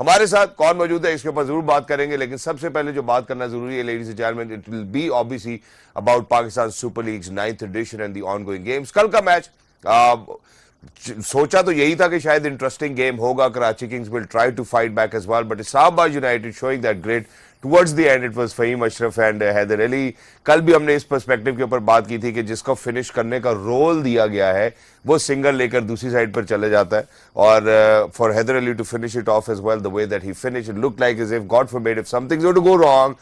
हमारे साथ कौन मौजूद है इसके ऊपर जरूर बात करेंगे लेकिन सबसे पहले जो बात करना जरूरी है ladies and gentleman it will be obviously about Pakistan super league ninth edition and the ongoing games कल का मैच आ, सोचा तो यही था कि शायद इंटरेस्टिंग गेम होगा Karachi kings will try to fight back as well but Islamabad united showing that great towards the end it was Fahim Ashraf and Haider Ali कल भी हमने इस पर्सपेक्टिव के ऊपर बात की थी कि जिसको फिनिश करने का रोल दिया गया है वो सिंगल लेकर दूसरी साइड पर चले जाता है और for Haider Ali to finish it off as well the way that he finish it look like is if god for made if something to go wrong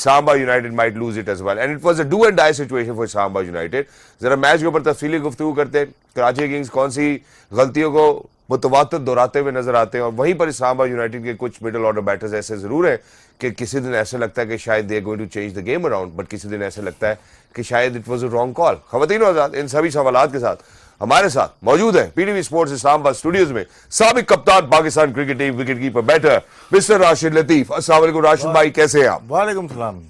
Samba United might lose it as well. And it was a do and die situation for Samba United. जरा match के ऊपर तफसीली गुफ्तु करते हैं Karachi Kings कौन सी गलतियों को मुतवातर दोहराते हुए नजर आते हैं और वहीं पर इस्लामा यूनाइटेड के कुछ मिडल ऑर्डर बैटर्स ऐसे ज़रूर हैं कि किसी दिन ऐसे लगता है कि शायद they going to change the game around but किसी दिन ऐसे लगता है कि शायद it was a wrong call खवतिन आजाद इन सभी सवाल के साथ हमारे साथ मौजूद है पीडीवी स्पोर्ट्स इस्लामाबाद स्टूडियोज में सबक कप्तान Pakistan cricket team wicket keeper batter mister Rashid Latif असलम राशिद भाई कैसे हैं आप वालेकुम सलाम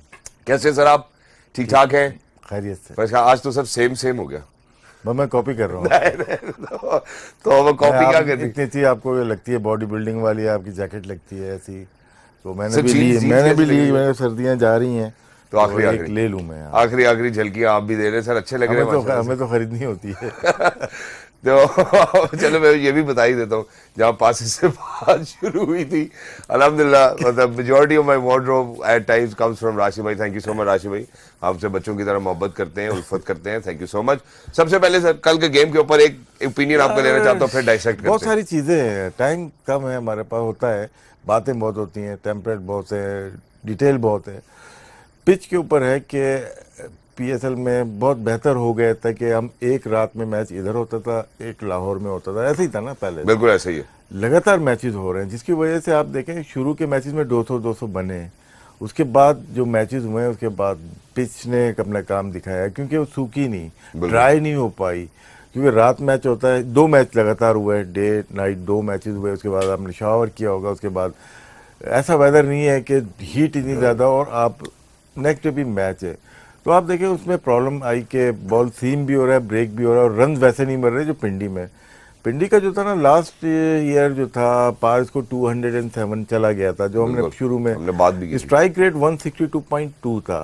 कैसे सर आप ठीक ठाक है खैरियत आज तो सब सेम सेम हो गया मैं मैं कॉपी कर रहा हूँ तो, तो वो कॉपी क्या करती इतनी थी आपको ये लगती है बॉडी बिल्डिंग वाली आपकी जैकेट लगती है ऐसी तो मैंने भी ली मैंने भी ली मैंने सर्दियाँ जा रही हैं तो, तो आखिरी तो ले लूँ मैं आखिरी आखिरी झलकियाँ आप भी दे रहे सर अच्छे लग रहे हैं हमें तो, तो खरीदनी होती है तो चलो मैं ये भी बता ही देता हूँ जहाँ पास से बात शुरू हुई थी अलहमदिल्ला मतलब majority of my wardrobe at times comes from Rashid भाई thank you so much Rashi भाई आपसे बच्चों की तरह मोहब्बत करते हैं उल्फत करते हैं थैंक यू सो मच सबसे पहले सर कल के गेम के ऊपर एक ओपिनियन आपको लेना चाहता हूँ फिर डाइसेक्ट बहुत सारी चीज़ें हैं टाइम कम है हमारे पास होता है बातें बहुत होती हैं टेम्परेट बहुत है डिटेल बहुत है पिच के ऊपर है कि पीएसएल में बहुत बेहतर हो गया था कि हम एक रात में मैच इधर होता था एक लाहौर में होता था ऐसे ही था ना पहले बिल्कुल ऐसे ही है लगातार मैचेस हो रहे हैं जिसकी वजह से आप देखें शुरू के मैचेस में 200 200 बने उसके बाद जो मैचेस हुए उसके बाद पिच ने अपना काम दिखाया क्योंकि वो सूखी नहीं ड्राई नहीं हो पाई क्योंकि रात मैच होता है दो मैच लगातार हुए डे नाइट दो मैचेस हुए उसके बाद आपने शावर किया होगा उसके बाद ऐसा वेदर नहीं है कि हीट इतनी ज़्यादा और आप नेक्स्ट भी मैच है तो आप देखें उसमें प्रॉब्लम आई कि बॉल सीम भी हो रहा है ब्रेक भी हो रहा है और रन वैसे नहीं मर रहे जो पिंडी में पिंडी का जो था ना लास्ट ईयर जो था पार इसको 207 चला गया था जो हमने शुरू में हमने बात भी स्ट्राइक रेट 162.2 था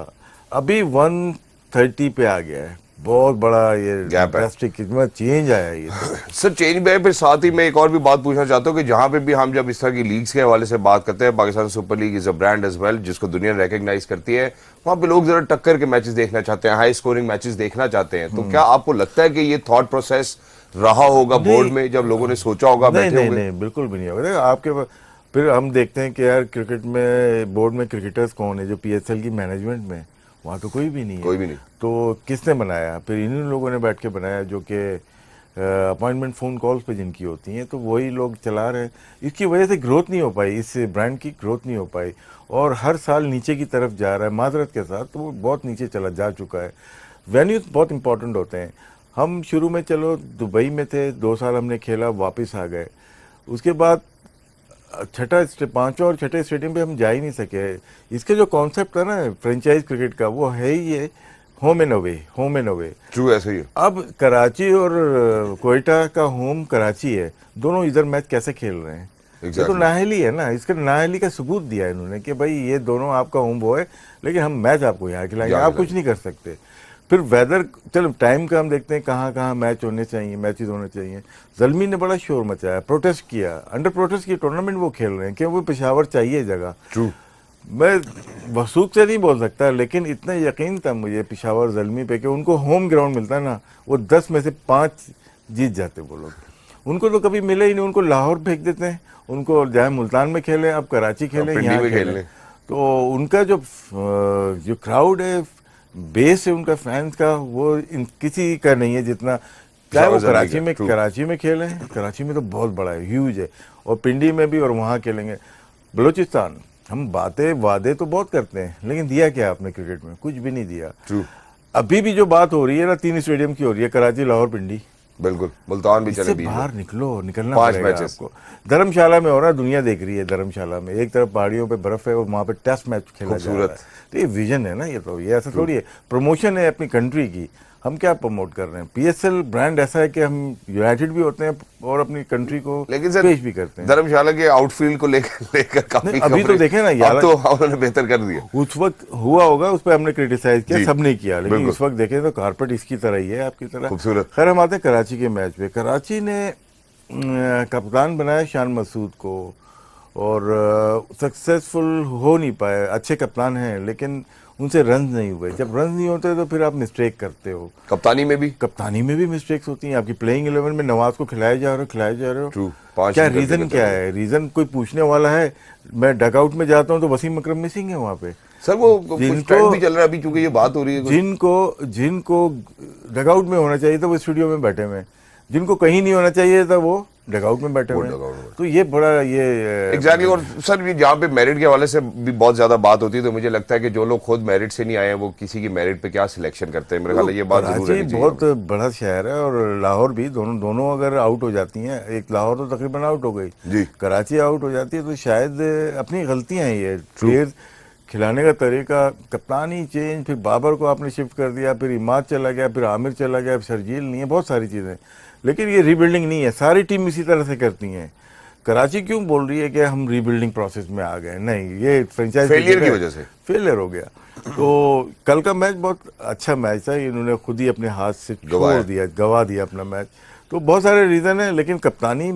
अभी 130 पे आ गया है बहुत बड़ा ये गैप है कितना चेंज आया ये तो। सर चेंज भी है फिर साथ ही मैं एक और भी बात पूछना चाहता हूँ कि जहाँ पे भी हम जब इस तरह की लीग्स के हवाले से बात करते हैं Pakistan super league is a brand as well जिसको दुनिया रिकग्नाइज करती है वहाँ पे लोग जरा टक्कर के मैचेस देखना चाहते हैं हाई स्कोरिंग मैचेस देखना चाहते हैं तो हम्म। क्या आपको लगता है कि ये थॉट प्रोसेस रहा होगा बोर्ड में जब लोगों ने सोचा होगा नहीं, बिल्कुल भी नहीं होगा आपके फिर हम देखते हैं कि यार क्रिकेट में बोर्ड में क्रिकेटर्स कौन है जो पी की मैनेजमेंट में वहाँ तो कोई भी नहीं कोई भी नहीं तो किसने बनाया फिर इन्हीं लोगों ने बैठ के बनाया जो कि अपॉइंटमेंट फ़ोन कॉल्स पे जिनकी होती हैं तो वही लोग चला रहे हैं इसकी वजह से ग्रोथ नहीं हो पाई इस ब्रांड की ग्रोथ नहीं हो पाई और हर साल नीचे की तरफ जा रहा है माजरत के साथ तो वो बहुत नीचे चला जा चुका है वेन्यूज बहुत इंपॉर्टेंट होते हैं हम शुरू में चलो दुबई में थे दो साल हमने खेला वापस आ गए उसके बाद छठा पाँचों और छठे स्टेडियम पे हम जा ही नहीं सके इसके जो कॉन्सेप्ट है ना फ्रेंचाइज क्रिकेट का वो है ही ये home and away home and away true ऐसे ही अब कराची और uh, कोयटा का होम कराची है दोनों इधर मैच कैसे खेल रहे हैं exactly. ये तो नाहली है ना इसके नाहली का सबूत दिया इन्होंने कि भाई ये दोनों आपका होम वो है लेकिन हम मैच आपको यहाँ खिलाएंगे आप कुछ नहीं कर सकते फिर वेदर चलो टाइम का हम देखते हैं कहाँ कहाँ मैच होने चाहिए मैचेस होने चाहिए जलमी ने बड़ा शोर मचाया प्रोटेस्ट किया अंडर प्रोटेस्ट की टूर्नामेंट वो खेल रहे हैं क्योंकि पिशावर चाहिए जगह ट्रू मैं वसूख से नहीं बोल सकता लेकिन इतना यकीन था मुझे पिशावर जलमी पे कि उनको होम ग्राउंड मिलता ना वो दस में से पाँच जीत जाते वो लोग उनको तो कभी मिले ही नहीं उनको लाहौर फेंक देते हैं उनको जाए मुल्तान में खेलें अब कराची खेलें यहाँ खेलें तो उनका जो जो क्राउड है बेस है उनका फैंस का वो इन, किसी का नहीं है जितना चाहे वो कराची में कराची में खेले हैं कराची में तो बहुत बड़ा है ह्यूज है और पिंडी में भी और वहाँ खेलेंगे बलूचिस्तान हम बातें वादे तो बहुत करते हैं लेकिन दिया क्या आपने क्रिकेट में कुछ भी नहीं दिया True. अभी भी जो बात हो रही है ना तीन स्टेडियम की हो रही है कराची लाहौर पिंडी बिल्कुल मुल्तान भी चले बाहर निकलो निकलना पांच मैचेस धर्मशाला में हो रहा है दुनिया देख रही है धर्मशाला में एक तरफ पहाड़ियों पे बर्फ है और वहाँ पे टेस्ट मैच खेला जा रहा है तो ये विजन है ना ये तो ये ऐसा थोड़ी है प्रमोशन है अपनी कंट्री की हम क्या प्रमोट कर रहे हैं पीएसएल ब्रांड ऐसा है कि हम यूनाइटेड भी होते हैं और अपनी कंट्री को लेकिन सर पेश भी करते हैं धर्मशाला के आउटफील्ड को लेकर लेकर काफी अभी तो देखें ना यार तो उन्होंने बेहतर कर दिया उस वक्त हुआ होगा उस पर हमने क्रिटिसाइज किया सबने किया लेकिन उस वक्त देखें तो कारपेट इसकी तरह ही है आपकी तरह खूबसूरत खैर हम आते कराची के मैच में कराची ने कप्तान बनाया शान मसूद को और सक्सेसफुल हो नहीं पाए अच्छे कप्तान हैं लेकिन उनसे रन नहीं हुए जब रन नहीं होते तो फिर आप मिस्टेक करते हो कप्तानी में भी कप्तानी में भी मिस्टेक्स होती हैं आपकी प्लेइंग इलेवन में नवाज को खिलाए जा रहे हो खिलाए जा रहे हो क्या रीजन क्या है रीजन कोई पूछने वाला है मैं डगआउट में जाता हूँ तो वसीम अक्रम मिसिंग है वहाँ पे सर वो जिनको भी चल रहा है अभी चूंकि ये बात हो रही है जिनको जिनको डगआउट में होना चाहिए था तो वो स्टूडियो में बैठे हुए हैं जिनको कहीं नहीं होना चाहिए था वो डगआउट में बैठे हुए तो ये बड़ा ये एग्जैक्टली और सर ये जहाँ पे मेरिट के हवाले से भी बहुत ज्यादा बात होती है तो मुझे लगता है कि जो लोग खुद मेरिट से नहीं आए हैं वो किसी की मेरिट पे क्या सिलेक्शन करते हैं मेरे ख्याल ये बात जरूर बहुत बड़ा शहर है और लाहौर भी दोनों दोनों अगर आउट हो जाती हैं एक लाहौर तो तकरीबन आउट हो गई जी कराची आउट हो जाती है तो शायद अपनी गलतियाँ हैं ये प्लेयर खिलाने का तरीका कप्तानी चेंज फिर बाबर को आपने शिफ्ट कर दिया फिर इमाद चला गया फिर आमिर चला गया फिर शर्जील नहीं है बहुत सारी चीज़ें लेकिन ये रीबिल्डिंग नहीं है सारी टीम इसी तरह से करती हैं कराची क्यों बोल रही है कि हम रीबिल्डिंग प्रोसेस में आ गए नहीं ये फ्रेंचाइज फेलियर की वजह से फेलियर हो गया तो कल का मैच बहुत अच्छा मैच था इन्होंने खुद ही अपने हाथ से गवा दिया गवा दिया अपना मैच तो बहुत सारे रीज़न है लेकिन कप्तानी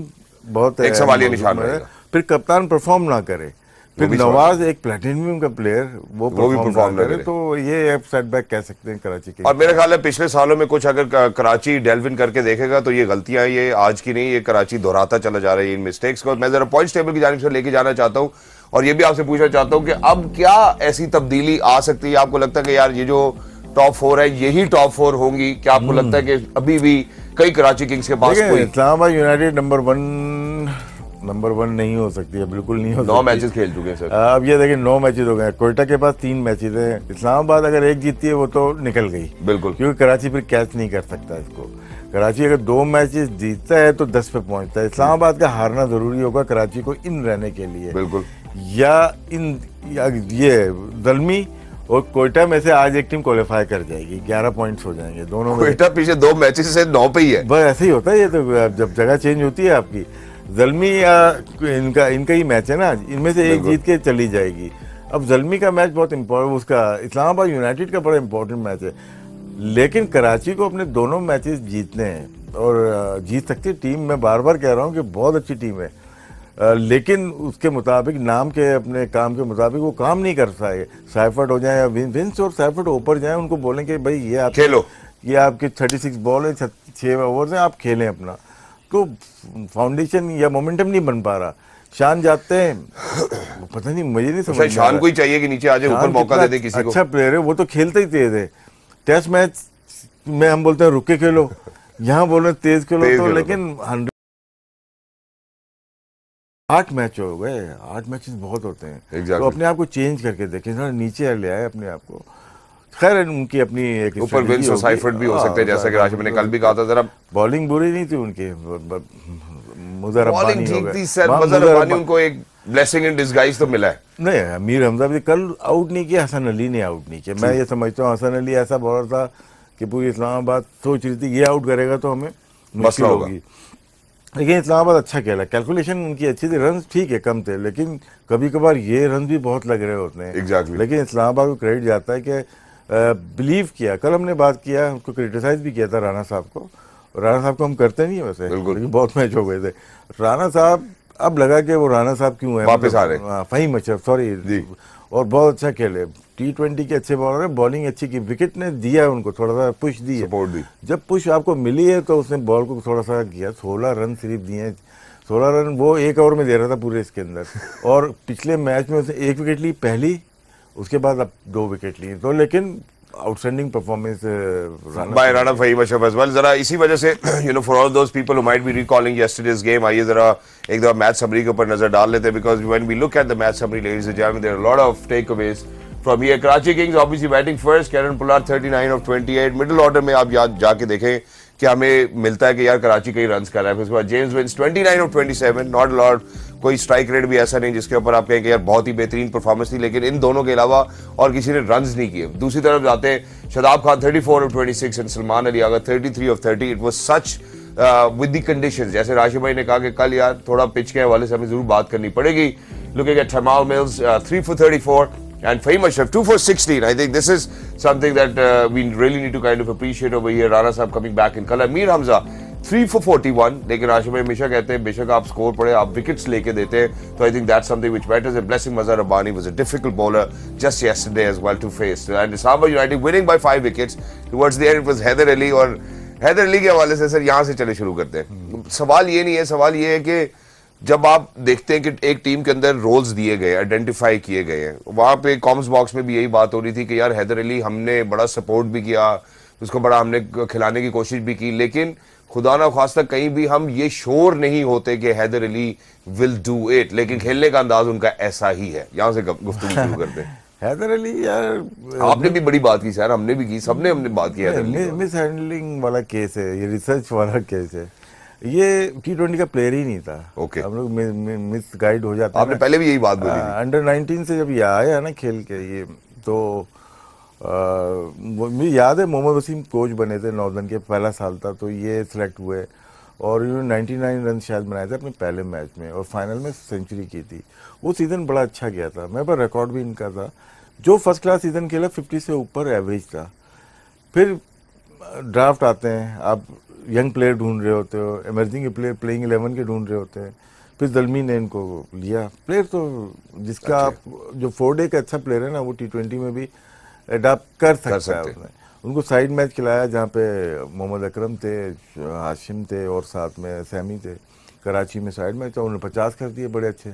बहुत एक सवाल निशान है फिर कप्तान परफॉर्म ना करे तो फिर नवाज एक प्लेटिनियम का प्लेयर वो वो भी परफॉर्म कर रहे तो ये आप सेटबैक कह सकते हैं कराची के और मेरे ख्याल है पिछले सालों में कुछ अगर कराची डेल्विन करके देखेगा तो ये गलतियां ये आज की नहीं ये कराची दोहराता चला जा रहा है इन मिस्टेक्स को मैं जरा पॉइंट टेबल की जानब से लेके जाना चाहता हूँ और ये भी आपसे पूछना चाहता हूँ कि अब क्या ऐसी तब्दीली आ सकती है आपको लगता है कि यार ये जो टॉप फोर है यही टॉप फोर होंगी क्या आपको हम्म। लगता है कि अभी भी कई कराची किंग्स के पास Islamabad united number one number one नहीं हो सकती है बिल्कुल नहीं हो नौ मैचेस खेल चुके हैं सर अब ये देखिए नौ मैचेस हो गए हैं कोयटा के पास तीन मैचेस हैं इस्लामाबाद अगर एक जीतती है वो तो निकल गई बिल्कुल क्योंकि कराची फिर कैच नहीं कर सकता इसको कराची अगर दो मैचेस जीतता है तो दस पे पहुंचता है इस्लामाबाद का हारना जरूरी होगा कराची को इन रहने के लिए बिल्कुल या इन या ये दलमी और कोयटा में से आज एक टीम क्वालिफाई कर जाएगी ग्यारह पॉइंट्स हो जाएंगे दोनों कोयटा पीछे दो मैचेस से नौ पे ही है बस ऐसे ही होता है ये तो जब जगह चेंज होती है आपकी जलमी या इनका इनका ही मैच है ना इनमें से एक जीत के चली जाएगी अब जलमी का मैच बहुत इम्पोर्टेंट उसका इस्लामाबाद यूनाइटेड का बड़ा इम्पोर्टेंट मैच है लेकिन कराची को अपने दोनों मैचेस जीतने हैं और जीत सकती टीम मैं बार बार कह रहा हूँ कि बहुत अच्छी टीम है लेकिन उसके मुताबिक नाम के अपने काम के मुताबिक वो काम नहीं कर पाए साइफर्ट हो जाए या विंस और साइफर्ट ऊपर जाए उनको बोलें कि भाई ये आप खेलो ये आपके थर्टी सिक्स बॉल है छः ओवर हैं आप खेलें अपना को फाउंडेशन या मोमेंटम नहीं बन पा रहा शान जाते हैं पता नहीं मुझे नहीं समझ अच्छा, शान को ही चाहिए कि नीचे आ जाए ऊपर मौका दे दे किसी अच्छा को अच्छा प्लेयर है वो तो खेलते ही तेज है टेस्ट मैच में हम बोलते हैं रुके खेलो यहाँ बोल रहे तेज तो, खेलो तो लेकिन हंड्रेड आठ मैच हो गए आठ मैचेस बहुत होते हैं तो अपने आप को चेंज करके देखें नीचे ले आए अपने आप को खैर उनकी अपनी एक ऊपर विल सोसाइफर्ड भी हो हाँ, सकते हैं जैसा कि राशि ने कल भी कहा था जरा बॉलिंग बुरी नहीं थी उनकी मुजर बॉलिंग ठीक थी सर मुजर रब्बानी उनको एक ब्लेसिंग इन डिस्गाइज तो मिला है नहीं अमीर हमजा भी कल आउट नहीं किया हसन अली ने आउट नहीं किया मैं ये समझता हूँ हसन अली ऐसा बॉलर था कि पूरी इस्लामाबाद सोच रही थी ये आउट करेगा तो हमें मसला होगी लेकिन इस्लामाबाद अच्छा खेला कैलकुलेशन उनकी अच्छी थी रन ठीक है कम थे लेकिन कभी कभार ये रन भी बहुत लग रहे होते हैं exactly. लेकिन इस्लामाबाद को क्रेडिट जाता है कि बिलीव किया कल हमने बात किया उनको क्रिटिसाइज भी किया था राणा साहब को राणा साहब को हम करते नहीं है वैसे लेकिन बहुत मैच हो गए थे राणा साहब अब लगा कि वो राणा साहब क्यों है वापस आ रहे हाँ, फहीम अशरफ सॉरी और बहुत अच्छा खेले टी ट्वेंटी के अच्छे बॉलर है बॉलिंग अच्छी की विकेट ने दिया है उनको थोड़ा सा पुश दी है दी जब पुश आपको मिली है तो उसने बॉल को थोड़ा सा किया सोलह रन सिर्फ दिए हैं सोलह रन वो एक ओवर में दे रहा था पूरे इसके अंदर और पिछले मैच में उसने एक विकेट ली पहली उसके बाद अब दो विकेट लिए तो लेकिन outstanding performance by Rana Fahim Ashraf Ajmal जरा इसी वजह से you know for all those people who might be recalling yesterday's game आइए जरा एक दफा मैच समरी के ऊपर नजर डाल लेते हैं because when we look at the match summary ladies and gentleman there are lot of takeaways from here Karachi kings obviously batting first Kieron Pollard 39 of 28 middle order में आप याद जाके देखें क्या हमें मिलता है कि यार कराची कई रन कर रहा है फिर उसके बाद जेम्स विंस 29 ऑफ 27 नॉट लॉर्ड कोई स्ट्राइक रेट भी ऐसा नहीं जिसके ऊपर आप कहें कि यार बहुत ही बेहतरीन परफॉर्मेंस थी लेकिन इन दोनों के अलावा और किसी ने रन नहीं किए दूसरी तरफ जाते Shadab Khan thirty four of twenty six and Salman Ali आगर thirty three of thirty it was such with the condition जैसे राशि भाई ने कहा कि कल यार थोड़ा पिच के हवाले से हमें जरूर बात करनी पड़ेगी looking at Tymal Mills three for thirty four and Fahim Ashraf, two for sixteen I think this is something that we really need to kind of appreciate over here Rana साहब coming back in colour Mir Hamza three for forty one लेकिन आशिम हमेशा कहते हैं बेशक आप score पड़े आप wickets लेके देते हैं तो I think that something which batters a blessing मजर अबानी was a difficult bowler just yesterday as well to face and Sabah United winning by five wickets towards the end it was Haider Ali और हैदर अली के हवाले से सर यहाँ से चले शुरू करते हैं सवाल ये नहीं है सवाल ये है कि जब आप देखते हैं कि एक टीम के अंदर रोल्स दिए गए आइडेंटिफाई किए गए हैं वहाँ पे कॉम्स बॉक्स में भी यही बात हो रही थी कि यार हैदर अली हमने बड़ा सपोर्ट भी किया उसको बड़ा हमने खिलाने की कोशिश भी की लेकिन खुदा ना खास्ता कहीं भी हम ये शोर नहीं होते कि Haider Ali will do it लेकिन हम्म। खेलने का अंदाज उनका ऐसा ही है यहाँ से गुफ्तु शुरू करते हैं हैदर अली यार आपने भी बड़ी बात की सर हमने भी की सबने हमने बात की हैदर मिस हैंडलिंग वाला केस है ये रिसर्च वाला केस है ये टी ट्वेंटी का प्लेयर ही नहीं था ओके हम लोग मिस गाइड हो जाते आपने पहले भी यही बात बोली अंडर हाँ, नाइनटीन से जब ये आया ना खेल के ये तो मुझे याद है मोहम्मद वसीम कोच बने थे नॉर्दर्न के पहला साल था तो ये सिलेक्ट हुए और इन्होंने नाइन्टी नाइन रन शायद बनाए थे अपने पहले मैच में और फाइनल में सेंचुरी की थी वो सीज़न बड़ा अच्छा गया था मेरे पर रिकॉर्ड भी इनका था जो फर्स्ट क्लास सीज़न खेला फिफ्टी से ऊपर एवरेज था फिर ड्राफ्ट आते हैं आप यंग प्लेयर ढूंढ रहे होते हो इमर्जिंग प्लेयर प्लेइंग एलेवन के ढूंढ रहे होते हैं फिर जलमी ने इनको लिया प्लेयर तो जिसका अच्छा। आप जो फोर डे का अच्छा प्लेयर है ना वो टी ट्वेंटी में भी अडाप्ट कर सकता कर सकते। है उसने उनको साइड मैच खिलाया जहाँ पे मोहम्मद अकरम थे हाशिम थे और साथ में सैमी थे कराची में साइड मैच था उन्होंने पचास कर दिए बड़े अच्छे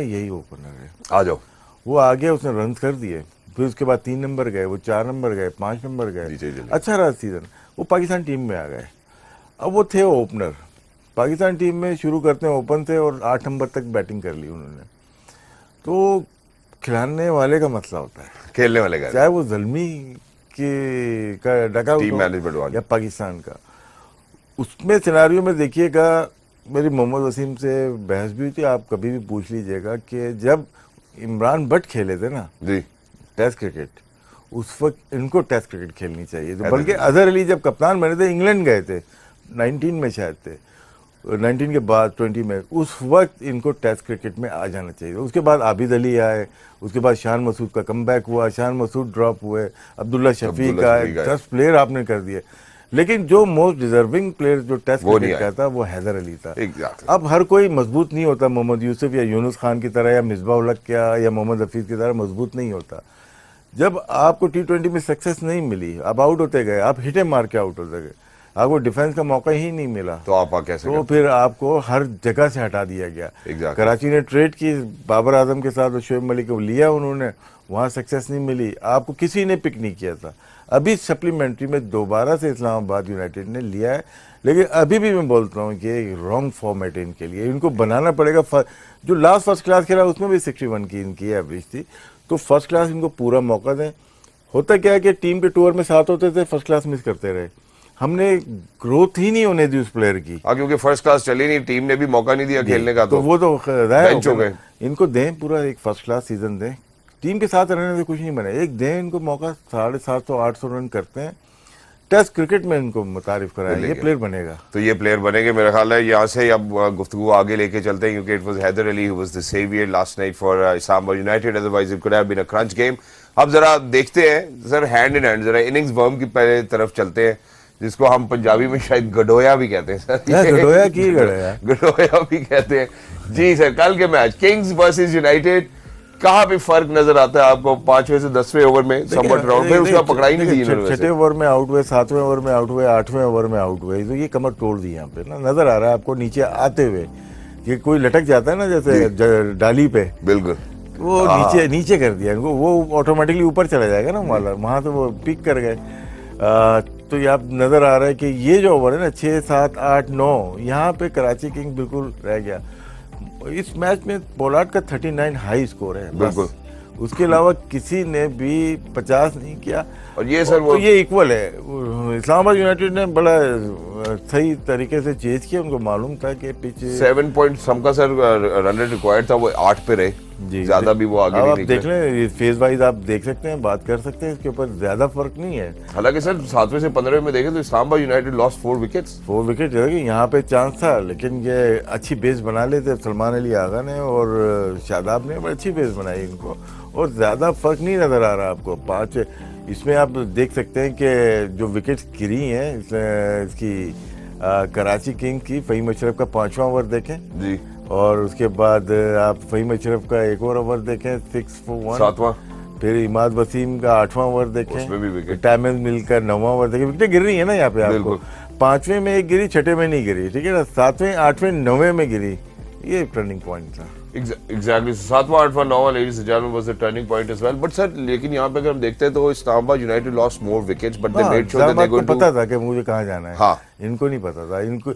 यही ओपनर है आ जाओ वो आ गया उसने रन कर दिए फिर उसके बाद तीन नंबर गए वो चार नंबर गए पाँच नंबर गए अच्छा रहा सीज़न वो पाकिस्तान टीम में आ गए अब वो थे ओपनर पाकिस्तान टीम में शुरू करते हैं ओपन थे और आठ नंबर तक बैटिंग कर ली उन्होंने तो खिलाने वाले का मसला होता है खेलने वाले का चाहे वो जलमी के का डका टीम मैनेजमेंट या पाकिस्तान का उसमें सिनारियों में देखिएगा मेरी मोहम्मद वसीम से बहस भी हुई थी आप कभी भी पूछ लीजिएगा कि जब इमरान भट्ट खेले थे ना जी टेस्ट क्रिकेट उस वक्त इनको टेस्ट क्रिकेट खेलनी चाहिए तो बल्कि अजहर अली जब कप्तान बने थे इंग्लैंड गए थे 19 में शायद थे 19 के बाद 20 में उस वक्त इनको टेस्ट क्रिकेट में आ जाना चाहिए उसके बाद आबिद अली आए उसके बाद शान मसूद का कम हुआ शान मसूद ड्रॉप हुए अब्दुल्ला शफीक आए दस प्लेयर आपने कर दिए लेकिन जो मोस्ट डिजर्विंग प्लेयर जो टेस्ट क्रिकेट का था वो हैदर अली था exactly. अब हर कोई मजबूत नहीं होता मोहम्मद यूसुफ या यूनुस खान की तरह या मिसबा उलक क्या या मोहम्मद हफीज की तरह मजबूत नहीं होता जब आपको टी ट्वेंटी में सक्सेस नहीं मिली आप आउट होते गए आप हिटे मार के आउट होते गए आपको डिफेंस का मौका ही नहीं मिला तो आप कैसे तो फिर आपको हर जगह से हटा दिया गया exactly. कराची ने ट्रेड की बाबर आजम के साथ और शोएब मलिक को लिया उन्होंने वहाँ सक्सेस नहीं मिली आपको किसी ने पिक नहीं किया था अभी सप्लीमेंट्री में दोबारा से इस्लामाबाद यूनाइटेड ने लिया है लेकिन अभी भी मैं बोलता हूँ कि रॉन्ग फॉर्मेट है इनके लिए इनको बनाना पड़ेगा जो लास्ट फर्स्ट क्लास खेला उसमें भी सिक्सटी वन की इनकी एवरेज थी तो फर्स्ट क्लास इनको पूरा मौका दें होता क्या है कि टीम के टूर में साथ होते थे फर्स्ट क्लास मिस करते रहे हमने ग्रोथ ही नहीं होने दी उस प्लेयर की हाँ, क्योंकि फर्स्ट क्लास चली नहीं टीम ने भी मौका नहीं दिया खेलने का तो, तो वो तो बेंच हो गए इनको दें पूरा एक फर्स्ट क्लास सीजन दें टीम के साथ रहने से कुछ नहीं बने एक दें इनको मौका साढ़े सात सौ आठ सौ रन करते हैं टेस्ट क्रिकेट में इनको मुतारिफ कराया ये प्लेयर बनेगा तो ये प्लेयर बनेंगे मेरा ख्याल है यहाँ से अब गुफ्तु आगे लेके चलते हैं क्योंकि it was Haider Ali was the saviour last night for Islamabad united otherwise it could been a crunch game अब जरा देखते हैं सर हैंड इन हैंड जरा इनिंग्स वर्म की पहले तरफ चलते हैं जिसको हम पंजाबी में शायद गडोया भी कहते हैं सर हाँ, गडोया की गडोया गडोया भी कहते हैं जी सर कल के मैच किंग्स वर्सेस यूनाइटेड कहा भी फर्क नजर आता है आपको पांचवें से दसवें ओवर में संबट राउंड में उसका पकड़ा ही नहीं छठे ओवर में आउट हुए सातवें ओवर में आउट हुए आठवें ओवर में आउट हुए तो ये कमर तोड़ दी यहाँ पे ना नजर आ रहा है आपको नीचे आते हुए ये कोई लटक जाता है ना जैसे डाली पे बिल्कुल वो हाँ। नीचे नीचे कर दिया वो ऑटोमेटिकली ऊपर चला जाएगा ना वाला वहां तो वो पिक कर गए तो ये आप नज़र आ रहा है कि ये जो ओवर है ना छः सात आठ नौ यहाँ पे कराची किंग बिल्कुल रह गया इस मैच में पोलार्ड का 39 हाई स्कोर है बिल्कुल उसके अलावा किसी ने भी 50 नहीं किया और ये सर तो वो तो ये इक्वल है इस्लामाबाद यूनाइटेड ने बड़ा सही तरीके से चेज किया उनको मालूम था कि पिच सेवन पॉइंट सम का सर रन रेट रिक्वायर्ड था वो आठ पे रहे ज्यादा भी वो आगे आप देख लें फेज वाइज आप देख सकते हैं बात कर सकते हैं इसके ऊपर ज्यादा फर्क नहीं है हालांकि सर सातवें से पंद्रह में देखें तो Islamabad united loss four wicket four wicket यहाँ पे चांस था लेकिन ये अच्छी बेस बना लेते सलमान अली आगा ने और शादाब ने बड़ी अच्छी बेस बनाई इनको और ज़्यादा फर्क नहीं नज़र आ रहा आपको पाँच इसमें आप देख सकते हैं कि जो विकेट गिरी हैं इसकी कराची किंग की फ़हीम अशरफ का पांचवा ओवर देखें जी और उसके बाद आप फ़हीम अशरफ का एक और ओवर देखें सिक्स फोर वन सातवां फिर इमाद वसीम का आठवां ओवर देखें टाइम मिलकर नौवां ओवर देखें विकटें गिर रही है ना यहाँ पे आपको पांचवें में एक गिरी छठे में नहीं गिरी ठीक है ना सातवें आठवें नौवें में गिरी ये टर्निंग पॉइंट था एग्जैक्टली सातवां आठवां नौवां लेडीज हजार was a turning point as well but sir लेकिन यहाँ पे अगर हम देखते हैं तो Islamabad united loss more wickets but they made sure that they going to पता था कि मुझे कहाँ जाना है हाँ इनको नहीं पता था इनको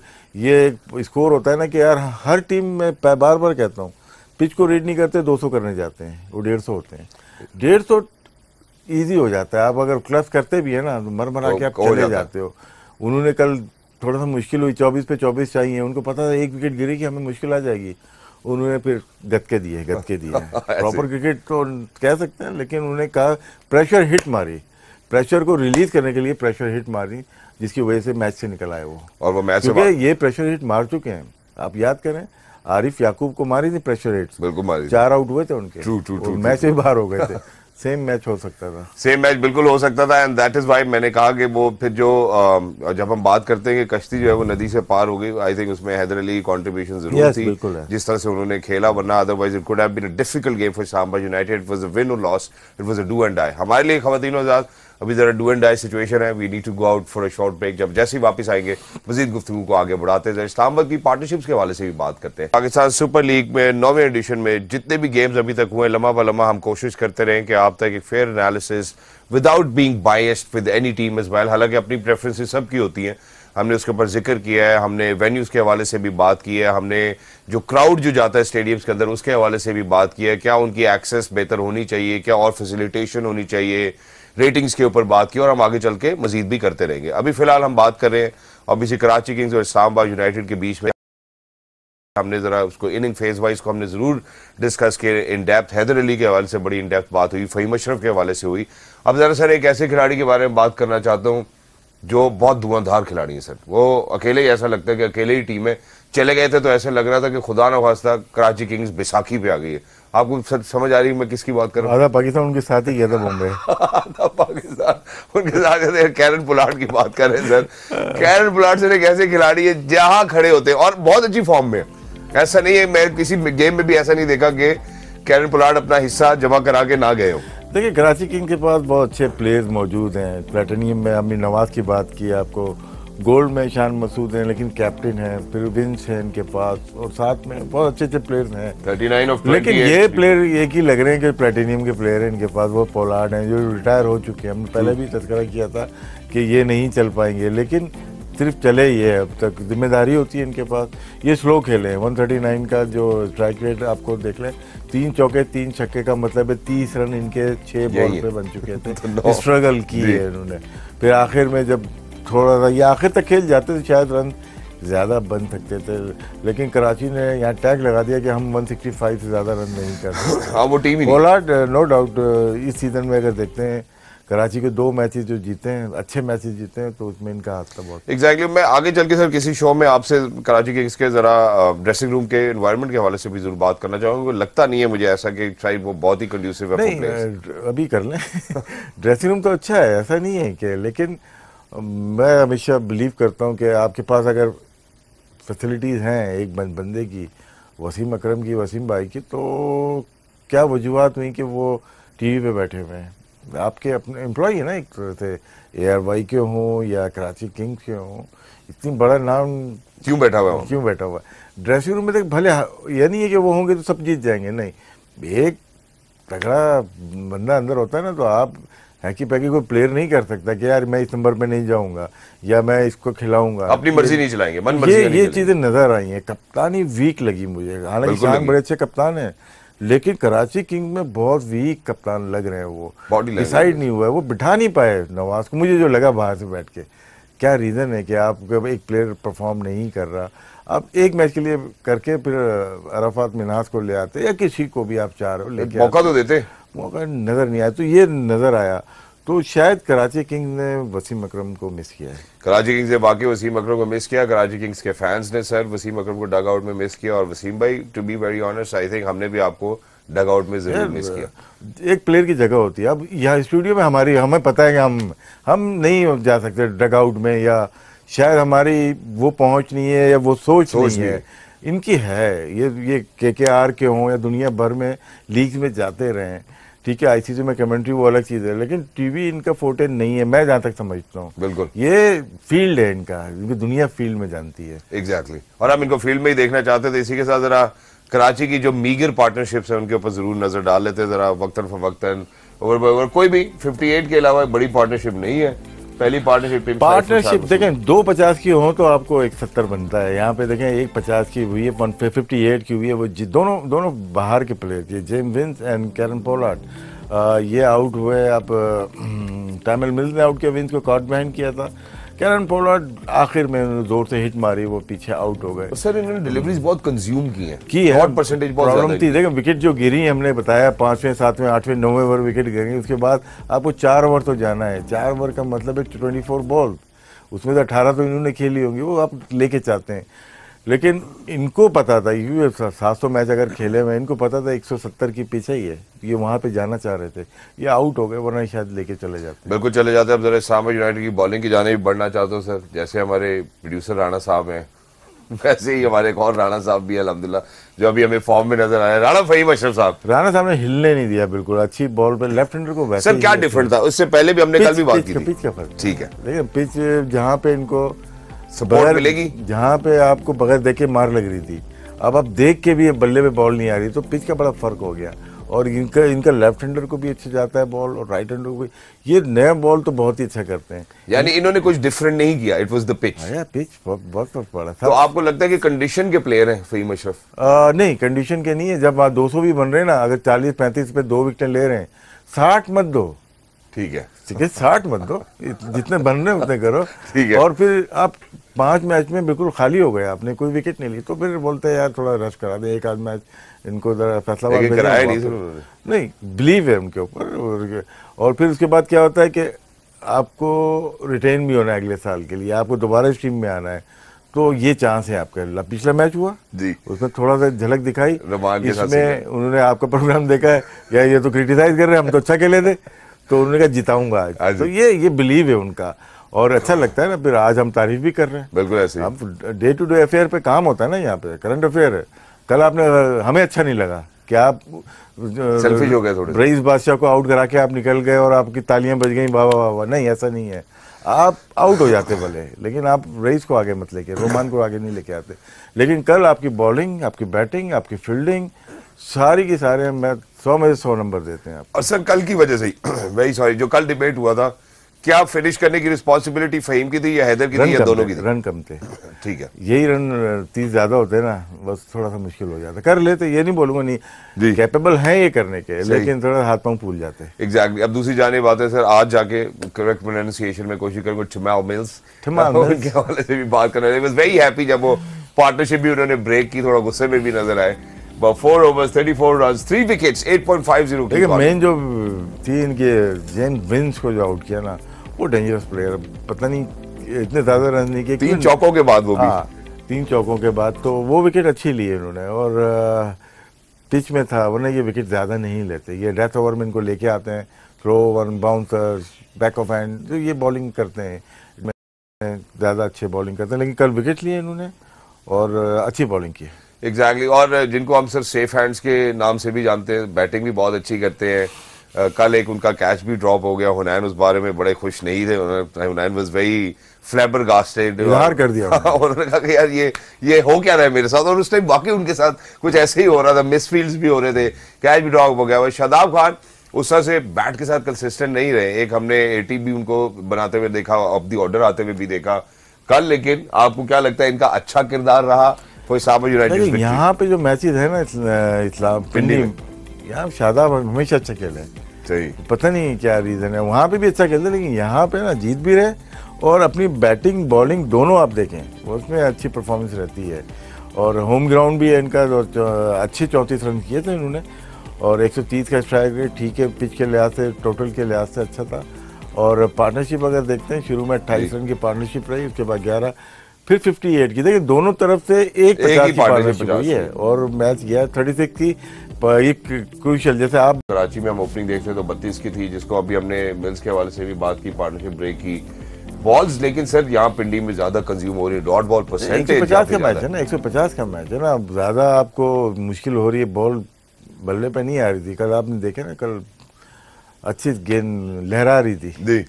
ये एक स्कोर होता है ना कि यार हर टीम में बार बार कहता हूँ पिच को रीड नहीं करते 200 करने जाते हैं वो 150 होते हैं 150 इजी हो जाता है आप अगर क्लस करते भी है ना तो मर मरा तो के आप चले जाते हो उन्होंने कल थोड़ा सा मुश्किल हुई 24 पे 24 चाहिए उनको पता था एक विकेट गिरी कि हमें मुश्किल आ जाएगी उन्होंने फिर गतके दिए गतके दिए प्रॉपर क्रिकेट तो कह सकते हैं लेकिन उन्होंने कहा प्रेशर हिट मारी प्रेशर को रिलीज करने के लिए प्रेशर हिट मारी जिसकी वजह से मैच से निकल आए वो और वो मैच क्योंकि ये प्रेशर हिट मार चुके हैं आप याद करें आरिफ याकूब को मारी थी प्रेशर हिट बिल्कुल मारी चार आउट हुए थे उनके ट्रू, ट्रू, ट्रू, मैच से बाहर हो गए थे सेम मैच हो सकता था सेम मैच बिल्कुल हो सकता था एंड दैट इज वाई मैंने कहा कि वो फिर जो जब हम बात करते हैं कि कश्ती जो है वो नदी से पार हो गई आई थिंक उसमें हैदर अली कॉन्ट्रीब्यूशन जरूर yes, थी जिस तरह से उन्होंने खेला वरना otherwise it could have been a difficult game for Samba united it was a win और loss it was a do and die हमारे लिए खवतिन आजाद अभी ज़रा डू एंड सिचुएशन है we need to go out for a short break जब जैसे ही वापस आएंगे मजीद गुफ्तु को आगे बढ़ाते हैं इस्लामाबाद की पार्टनरशिप के हवाले से भी बात करते हैं पाकिस्तान सुपर लीग में नौवें एडिशन में जितने भी गेम्स अभी तक हुए लम्हा लम्हा हम कोशिश करते रहें कि आप तक एक fair analysis without being biased with any team is well हालांकि अपनी प्रेफरेंसेस सबकी होती हैं हमने उसके ऊपर जिक्र किया है हमने वेन्यूज़ के हवाले से भी बात की है हमने जो क्राउड जो जाता है स्टेडियम्स के अंदर उसके हवाले से भी बात की है क्या उनकी एक्सेस बेहतर होनी चाहिए क्या और फैसिलिटेशन होनी चाहिए रेटिंग्स के ऊपर बात की और हम आगे चल के मजीद भी करते रहेंगे अभी फिलहाल हम बात कर रहे हैं ऑब्वियसली कराची किंग्स और इस्लामाबाद यूनाइटेड के बीच में हमने जरा उसको इनिंग फेज वाइज को हमने जरूर डिस्कस किए इन डेप्थ हैदर अली के हवाले से बड़ी इन डेप्थ बात हुई फहीम अशरफ के हवाले से हुई अब जरा सर एक ऐसे खिलाड़ी के बारे में बात करना चाहता हूँ जो बहुत धुआंधार खिलाड़ी है सर वो अकेले ही ऐसा लगता है कि अकेले ही टीम है चले गए थे तो ऐसा लग रहा था कि खुदा न खास्ता कराची किंग्स बैसाखी पे आ गई है आपको समझ आ रही है मैं किसकी बात कर रहा हूँ पाकिस्तान उनके साथ ही गया था बॉम्बे आधा पाकिस्तान उनके साथ गया था कैरन पुलाट की बात कर रहे हैं सर कैरन पुलाट सर एक ऐसे खिलाड़ी है जहाँ खड़े होते हैं और बहुत अच्छी फॉर्म में ऐसा नहीं है मैं किसी गेम में भी ऐसा नहीं देखा कि कैरन पुलाट अपना हिस्सा जमा करा के ना गए हो देखिए कराची किंग के पास बहुत अच्छे प्लेयर्स मौजूद हैं प्लेटनियम में हमने नवाज की बात की आपको गोल्ड में ईशान मसूद हैं लेकिन कैप्टन हैं फिर विंस हैं इनके पास और साथ में बहुत अच्छे अच्छे प्लेयर्स हैं लेकिन ये प्लेयर एक ही लग रहे हैं कि प्लेटिनियम के प्लेयर हैं इनके पास वो पोलार्ड हैं जो रिटायर हो चुके हैं हमने पहले हम्म। भी तस्करा किया था कि ये नहीं चल पाएंगे लेकिन सिर्फ चले ये अब तक जिम्मेदारी होती है इनके पास ये स्लो खेले हैं वन थर्टी नाइन का जो स्ट्राइक रेट आपको देख लें तीन चौके तीन छक्के का मतलब है तीस रन इनके छः बॉल पे बन चुके थे स्ट्रगल तो की है इन्होंने फिर आखिर में जब थोड़ा सा या आखिर तक खेल जाते थे शायद रन ज़्यादा बन सकते थे लेकिन कराची ने यहाँ टैग लगा दिया कि हम 165 से ज़्यादा रन नहीं कर सकते हाँ वो टीम ही पोलार्ड नो डाउट इस सीज़न में अगर देखते हैं कराची के दो मैचेस जो जीते हैं अच्छे मैचेस जीते हैं तो उसमें इनका हाथ था बहुत एग्जैक्टली exactly, मैं आगे चल के सर किसी शो में आपसे कराची के इसके ज़रा ड्रेसिंग रूम के इन्वायरमेंट के हवाले से भी जरूर बात करना चाहूँगा लगता नहीं है मुझे ऐसा कि शायद वो बहुत ही कंड्यूसिव है नहीं, अभी कर लें ड्रेसिंग रूम तो अच्छा है ऐसा नहीं है कि लेकिन मैं हमेशा बिलीव करता हूँ कि आपके पास अगर फैसिलिटीज़ हैं एक बंदे की वसीम अकरम की वसीम भाई की तो क्या वजूहत हुई कि वो टीवी पे बैठे हुए हैं आपके अपने एम्प्लॉई है ना एक तरह से ए आर वाई के हों या कराची किंग के हों इतनी बड़ा नाम क्यों बैठा हुआ क्यों बैठा हुआ ड्रेसिंग रूम में तो भले यह नहीं है कि वो होंगे तो सब जीत जाएंगे नहीं एक तगड़ा बंदा अंदर होता है ना तो आप हैकी पैकी कोई प्लेयर नहीं कर सकता कि यार मैं इस नंबर पे नहीं जाऊंगा या मैं इसको खिलाऊंगा अपनी मर्जी नहीं चलाएंगे मन मर्जी ये, ये चीज़ें नज़र आई हैं कप्तानी वीक लगी मुझे हालांकि शान बड़े अच्छे कप्तान हैं लेकिन कराची किंग में बहुत वीक कप्तान लग रहे हैं वो डिसाइड नहीं हुआ है वो बिठा नहीं पाए नवाज को मुझे जो लगा बाहर से बैठ के क्या रीज़न है कि आप एक प्लेयर परफॉर्म नहीं कर रहा आप एक मैच के लिए करके फिर अराफात मिनाज को ले आते या किसी को भी आप चाह रहे हो लेकिन मौका तो देते मौका नज़र नहीं आया तो ये नज़र आया तो शायद कराची किंग्स ने वसीम अकरम को मिस किया है कराची किंग्स ने बाकी वसीम अकरम को मिस किया कराची किंग्स के फैंस ने सर वसीम अकरम को डग आउट में मिस किया और वसीम भाई to be very honest I think हमने भी आपको डग आउट में जरूर मिस किया एक प्लेयर की जगह होती है अब यहाँ स्टूडियो में हमारी हमें पता है कि हम हम नहीं जा सकते डग आउट में या शायद हमारी वो पहुँच नहीं है या वो सोच, सोच नहीं, नहीं है इनकी है ये ये के के आर के हों या दुनिया भर में लीग में जाते रहें ठीक है आईसीसी में कमेंट्री वो अलग चीज़ है लेकिन टीवी इनका फोटेज नहीं है मैं जहाँ तक समझता हूँ बिल्कुल ये फील्ड है इनका इनकी दुनिया फील्ड में जानती है एग्जैक्टली exactly. और हम इनको फील्ड में ही देखना चाहते थे इसी के साथ ज़रा कराची की जो मीगर पार्टनरशिप्स हैं उनके ऊपर ज़रूर नज़र डाल लेते ज़रा वक्ता फवक्ता कोई भी 58 के अलावा बड़ी पार्टनरशिप नहीं है पहली पार्टनरशिप पार्टनरशिप देखें दो पचास की हो तो आपको एक सत्तर बनता है यहाँ पे देखें एक पचास की हुई है वन फिफ्टी एट की हुई है वो दोनों दोनों बाहर के प्लेयर थे James Vince and Kieron Pollard ये आउट हुए आप तमिल मिल्स ने आउट किया विंस को कॉट बहन किया था कैरन पोलार्ड आखिर में जोर से हिट मारी वो पीछे आउट हो गए सर इन्होंने डिलीवरीज बहुत कंज्यूम की है की है परसेंटेज प्रॉब्लम थी देखो विकेट जो गिरी हमने बताया पाँचवें सातवें आठवें नौवें ओवर विकेट गिरेंगे उसके बाद आपको चार ओवर तो जाना है चार ओवर का मतलब है ट्वेंटी फोर बॉल उसमें तो अठारह तो इन्होंने खेली होंगी वो आप लेके चाहते हैं लेकिन इनको पता था यू सात सौ मैच अगर खेले हुए इनको पता था 170 की पीछे ही है ये वहां पे जाना चाह रहे थे ये आउट हो गए वरना शायद लेके चले जाते बिल्कुल चले जाते अब जरा यूनाइटेड की बॉलिंग की जाने भी बढ़ना चाहते हो सर जैसे हमारे प्रोड्यूसर राणा साहब हैं वैसे ही हमारे एक और राणा साहब भी अलहमदिल्ला जो अभी हमें फॉर्म में नजर आया राणा फहीम अशरफ साहब राणा साहब ने हिलने नहीं दिया बिल्कुल अच्छी बॉल पे लेफ्ट हैंडर को वैसे सर क्या डिफरेंट था उससे पहले भी हमने कल भी बात की ठीक है लेकिन पिच जहाँ पे इनको सपोर्ट मिलेगी जहाँ पे आपको बगैर देख के मार लग रही थी अब आप देख के भी बल्ले पे बॉल नहीं आ रही तो पिच का बड़ा फर्क हो गया और इनका इनका लेफ्ट हैंडर को भी अच्छा जाता है बॉल और राइट हैंडर को भी ये नया बॉल तो बहुत ही अच्छा करते हैं यानी इन्होंने कुछ डिफरेंट नहीं किया it was the pitch pitch बहुत फर्क तो पड़ा था तो आपको लगता है कि कंडीशन के प्लेयर हैं फहीम अशरफ नहीं कंडीशन के नहीं है जब आप दो भी बन रहे हैं ना अगर चालीस पैंतीस पे दो विकेट ले रहे हैं साठ मत दो ठीक है है साठ मत दो जितने बन रहे उतने करो ठीक है और फिर आप पांच मैच में बिल्कुल खाली हो गए आपने कोई विकेट नहीं ली तो फिर बोलते हैं यार थोड़ा रश करा दे एक आध मैच इनको जरा फैसला नहीं बिलीव है उनके ऊपर और फिर उसके बाद क्या होता है कि आपको रिटेन भी होना है अगले साल के लिए आपको दोबारा इस टीम में आना है तो ये चांस है आपके पिछला मैच हुआ जी उसमें थोड़ा सा झलक दिखाई इसमें उन्होंने आपका प्रोग्राम देखा है या ये तो क्रिटिसाइज कर रहे हैं हम तो अच्छा खेले थे तो उन्होंने कहा जिताऊंगा आज तो ये ये बिलीव है उनका और अच्छा लगता है ना फिर आज हम तारीफ भी कर रहे हैं बिल्कुल ऐसे अब डे टू डे अफेयर पे काम होता है ना यहाँ पे करंट अफेयर है कल आपने हमें अच्छा नहीं लगा क्या आप सेल्फी हो गए थोड़े रईस बादशाह को आउट करा के आप निकल गए और आपकी तालियां बज गई वाह वाह वाह नहीं ऐसा नहीं है आप आउट हो जाते भले लेकिन आप रईस को आगे मत लेके रोमान को आगे नहीं लेके आते लेकिन कल आपकी बॉलिंग आपकी बैटिंग आपकी फील्डिंग सारी की सारे मैं सौ में से सौ नंबर देते हैं आप सर कल की वजह से वेरी सॉरी जो कल डिबेट हुआ था क्या फिनिश करने की रिस्पॉन्सिबिलिटी फहीम की थी या हैदर की थी या दोनों की थी रन कम थे ठीक है यही रन तीस ज्यादा होते ना बस थोड़ा सा मुश्किल हो जाता कर लेते ये नहीं बोलूंगा नहीं कैपेबल हैं ये करने के लेकिन थोड़ा हाथ पंख फूल जाते हैं एग्जैक्टली अब दूसरी जाने बात है सर आज जाके करेक्ट प्रोनाउंसिएशन में कोशिश करूंगा मिल्स हवाले से भी बात करना वेरी हैप्पी जब वो पार्टनरशिप भी उन्होंने ब्रेक की थोड़ा गुस्से में भी नजर आए four overs thirty four run three wickets five zero मेन जो थी इनके जेन विंस को जो आउट किया ना वो डेंजरस प्लेयर पता नहीं इतने ज्यादा रन नहीं किए तीन चौकों के बाद वो हाँ तीन चौकों के बाद तो वो विकेट अच्छी लिए उन्होंने और पिच में था वरना ये विकेट ज़्यादा नहीं लेते ये डेथ ओवर में इनको लेके आते हैं throw over bouncer back of hand जो ये बॉलिंग करते हैं ज़्यादा अच्छे बॉलिंग करते हैं लेकिन कल विकेट लिए इन्होंने और अच्छी बॉलिंग की है एग्जैक्टली और जिनको हम सर सेफ हैंड्स के नाम से भी जानते हैं बैटिंग भी बहुत अच्छी करते हैं कल एक उनका कैच भी ड्रॉप हो गया हुनैन उस बारे में बड़े खुश नहीं थे हुनैन वाज वेरी फ्लैबर गास्टेड कर दिया उन्होंने कहा कि यार ये ये हो क्या रहा है मेरे साथ और उस टाइम बाकी उनके साथ कुछ ऐसे ही हो रहा था फील्ड भी हो रहे थे कैच भी ड्रॉप हो गया शादाब खान उस तरह से बैट के साथ कंसिस्टेंट नहीं रहे एक हमने एटी भी उनको बनाते हुए देखा ऑफ दी ऑर्डर आते हुए भी देखा कल लेकिन आपको क्या लगता है इनका अच्छा किरदार रहा यहाँ पे जो मैचेस है ना इस्लाम पिंडी यहाँ शादाब हमेशा अच्छा खेले सही पता नहीं क्या रीज़न है वहाँ पे भी अच्छा खेलते लेकिन यहाँ पे ना जीत भी रहे और अपनी बैटिंग बॉलिंग दोनों आप देखें उसमें अच्छी परफॉर्मेंस रहती है और होम ग्राउंड भी है इनका अच्छे चौंतीस रन किए थे इन्होंने और 130 का स्ट्राइक रेट ठीक है पिच के लिहाज से टोटल के लिहाज से अच्छा था और पार्टनरशिप अगर देखते हैं शुरू में अट्ठाईस रन की पार्टनरशिप रही उसके बाद ग्यारह फिर 58 की देखिए दोनों तरफ से एक पचास की हुई है और मैच गया 36 की क्रूशल जैसे आप कराची में हम ओपनिंग देखते हैं तो 32 की थी जिसको अभी हमने मिल्स के हवाले से भी बात की पार्टनरशिप ब्रेक की बॉल्स लेकिन सर यहाँ पिंडी में ज्यादा कंज्यूम हो रही है डॉट बॉल परसेंटेज पचास का मैच है ना पचास का मैच है ना ज्यादा आपको मुश्किल हो रही है बॉल बल्ले पे नहीं आ रही थी कल आपने देखे ना कल अच्छी गेंद लहरा रही थी जी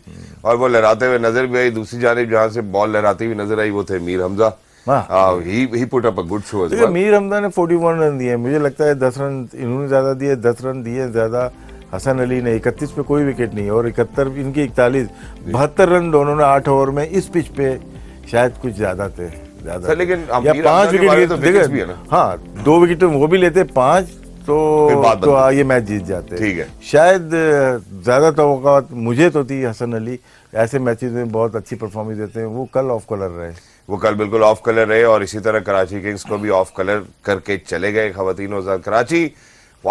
और वो लहराते हुए नजर भी आई दूसरी जानब जहाँ से बॉल लहराती हुई नजर आई वो थे Mir Hamza he, he put up good show Mir Hamza ने 41 रन दिए मुझे लगता है दस रन इन्होंने ज़्यादा दिए दस रन दिए ज़्यादा हसन अली ने इकतीस पे कोई विकेट नहीं और इकहत्तर इनकी इकतालीस बहत्तर रन दोनों ने आठ ओवर में इस पिच पे शायद कुछ ज़्यादा थे ज़्यादा लेकिन विकेट तो, तो हाँ दो विकेट तो वो भी लेते पांच तो तो ये मैच जीत जाते ठीक है शायद ज़्यादा तो मुझे तो थी हसन अली ऐसे मैचेस में बहुत अच्छी परफॉर्मेंस देते हैं वो कल ऑफ कलर रहे वो कल बिल्कुल ऑफ कलर रहे और इसी तरह कराची किंग्स को भी ऑफ कलर करके चले गए खातन Karachi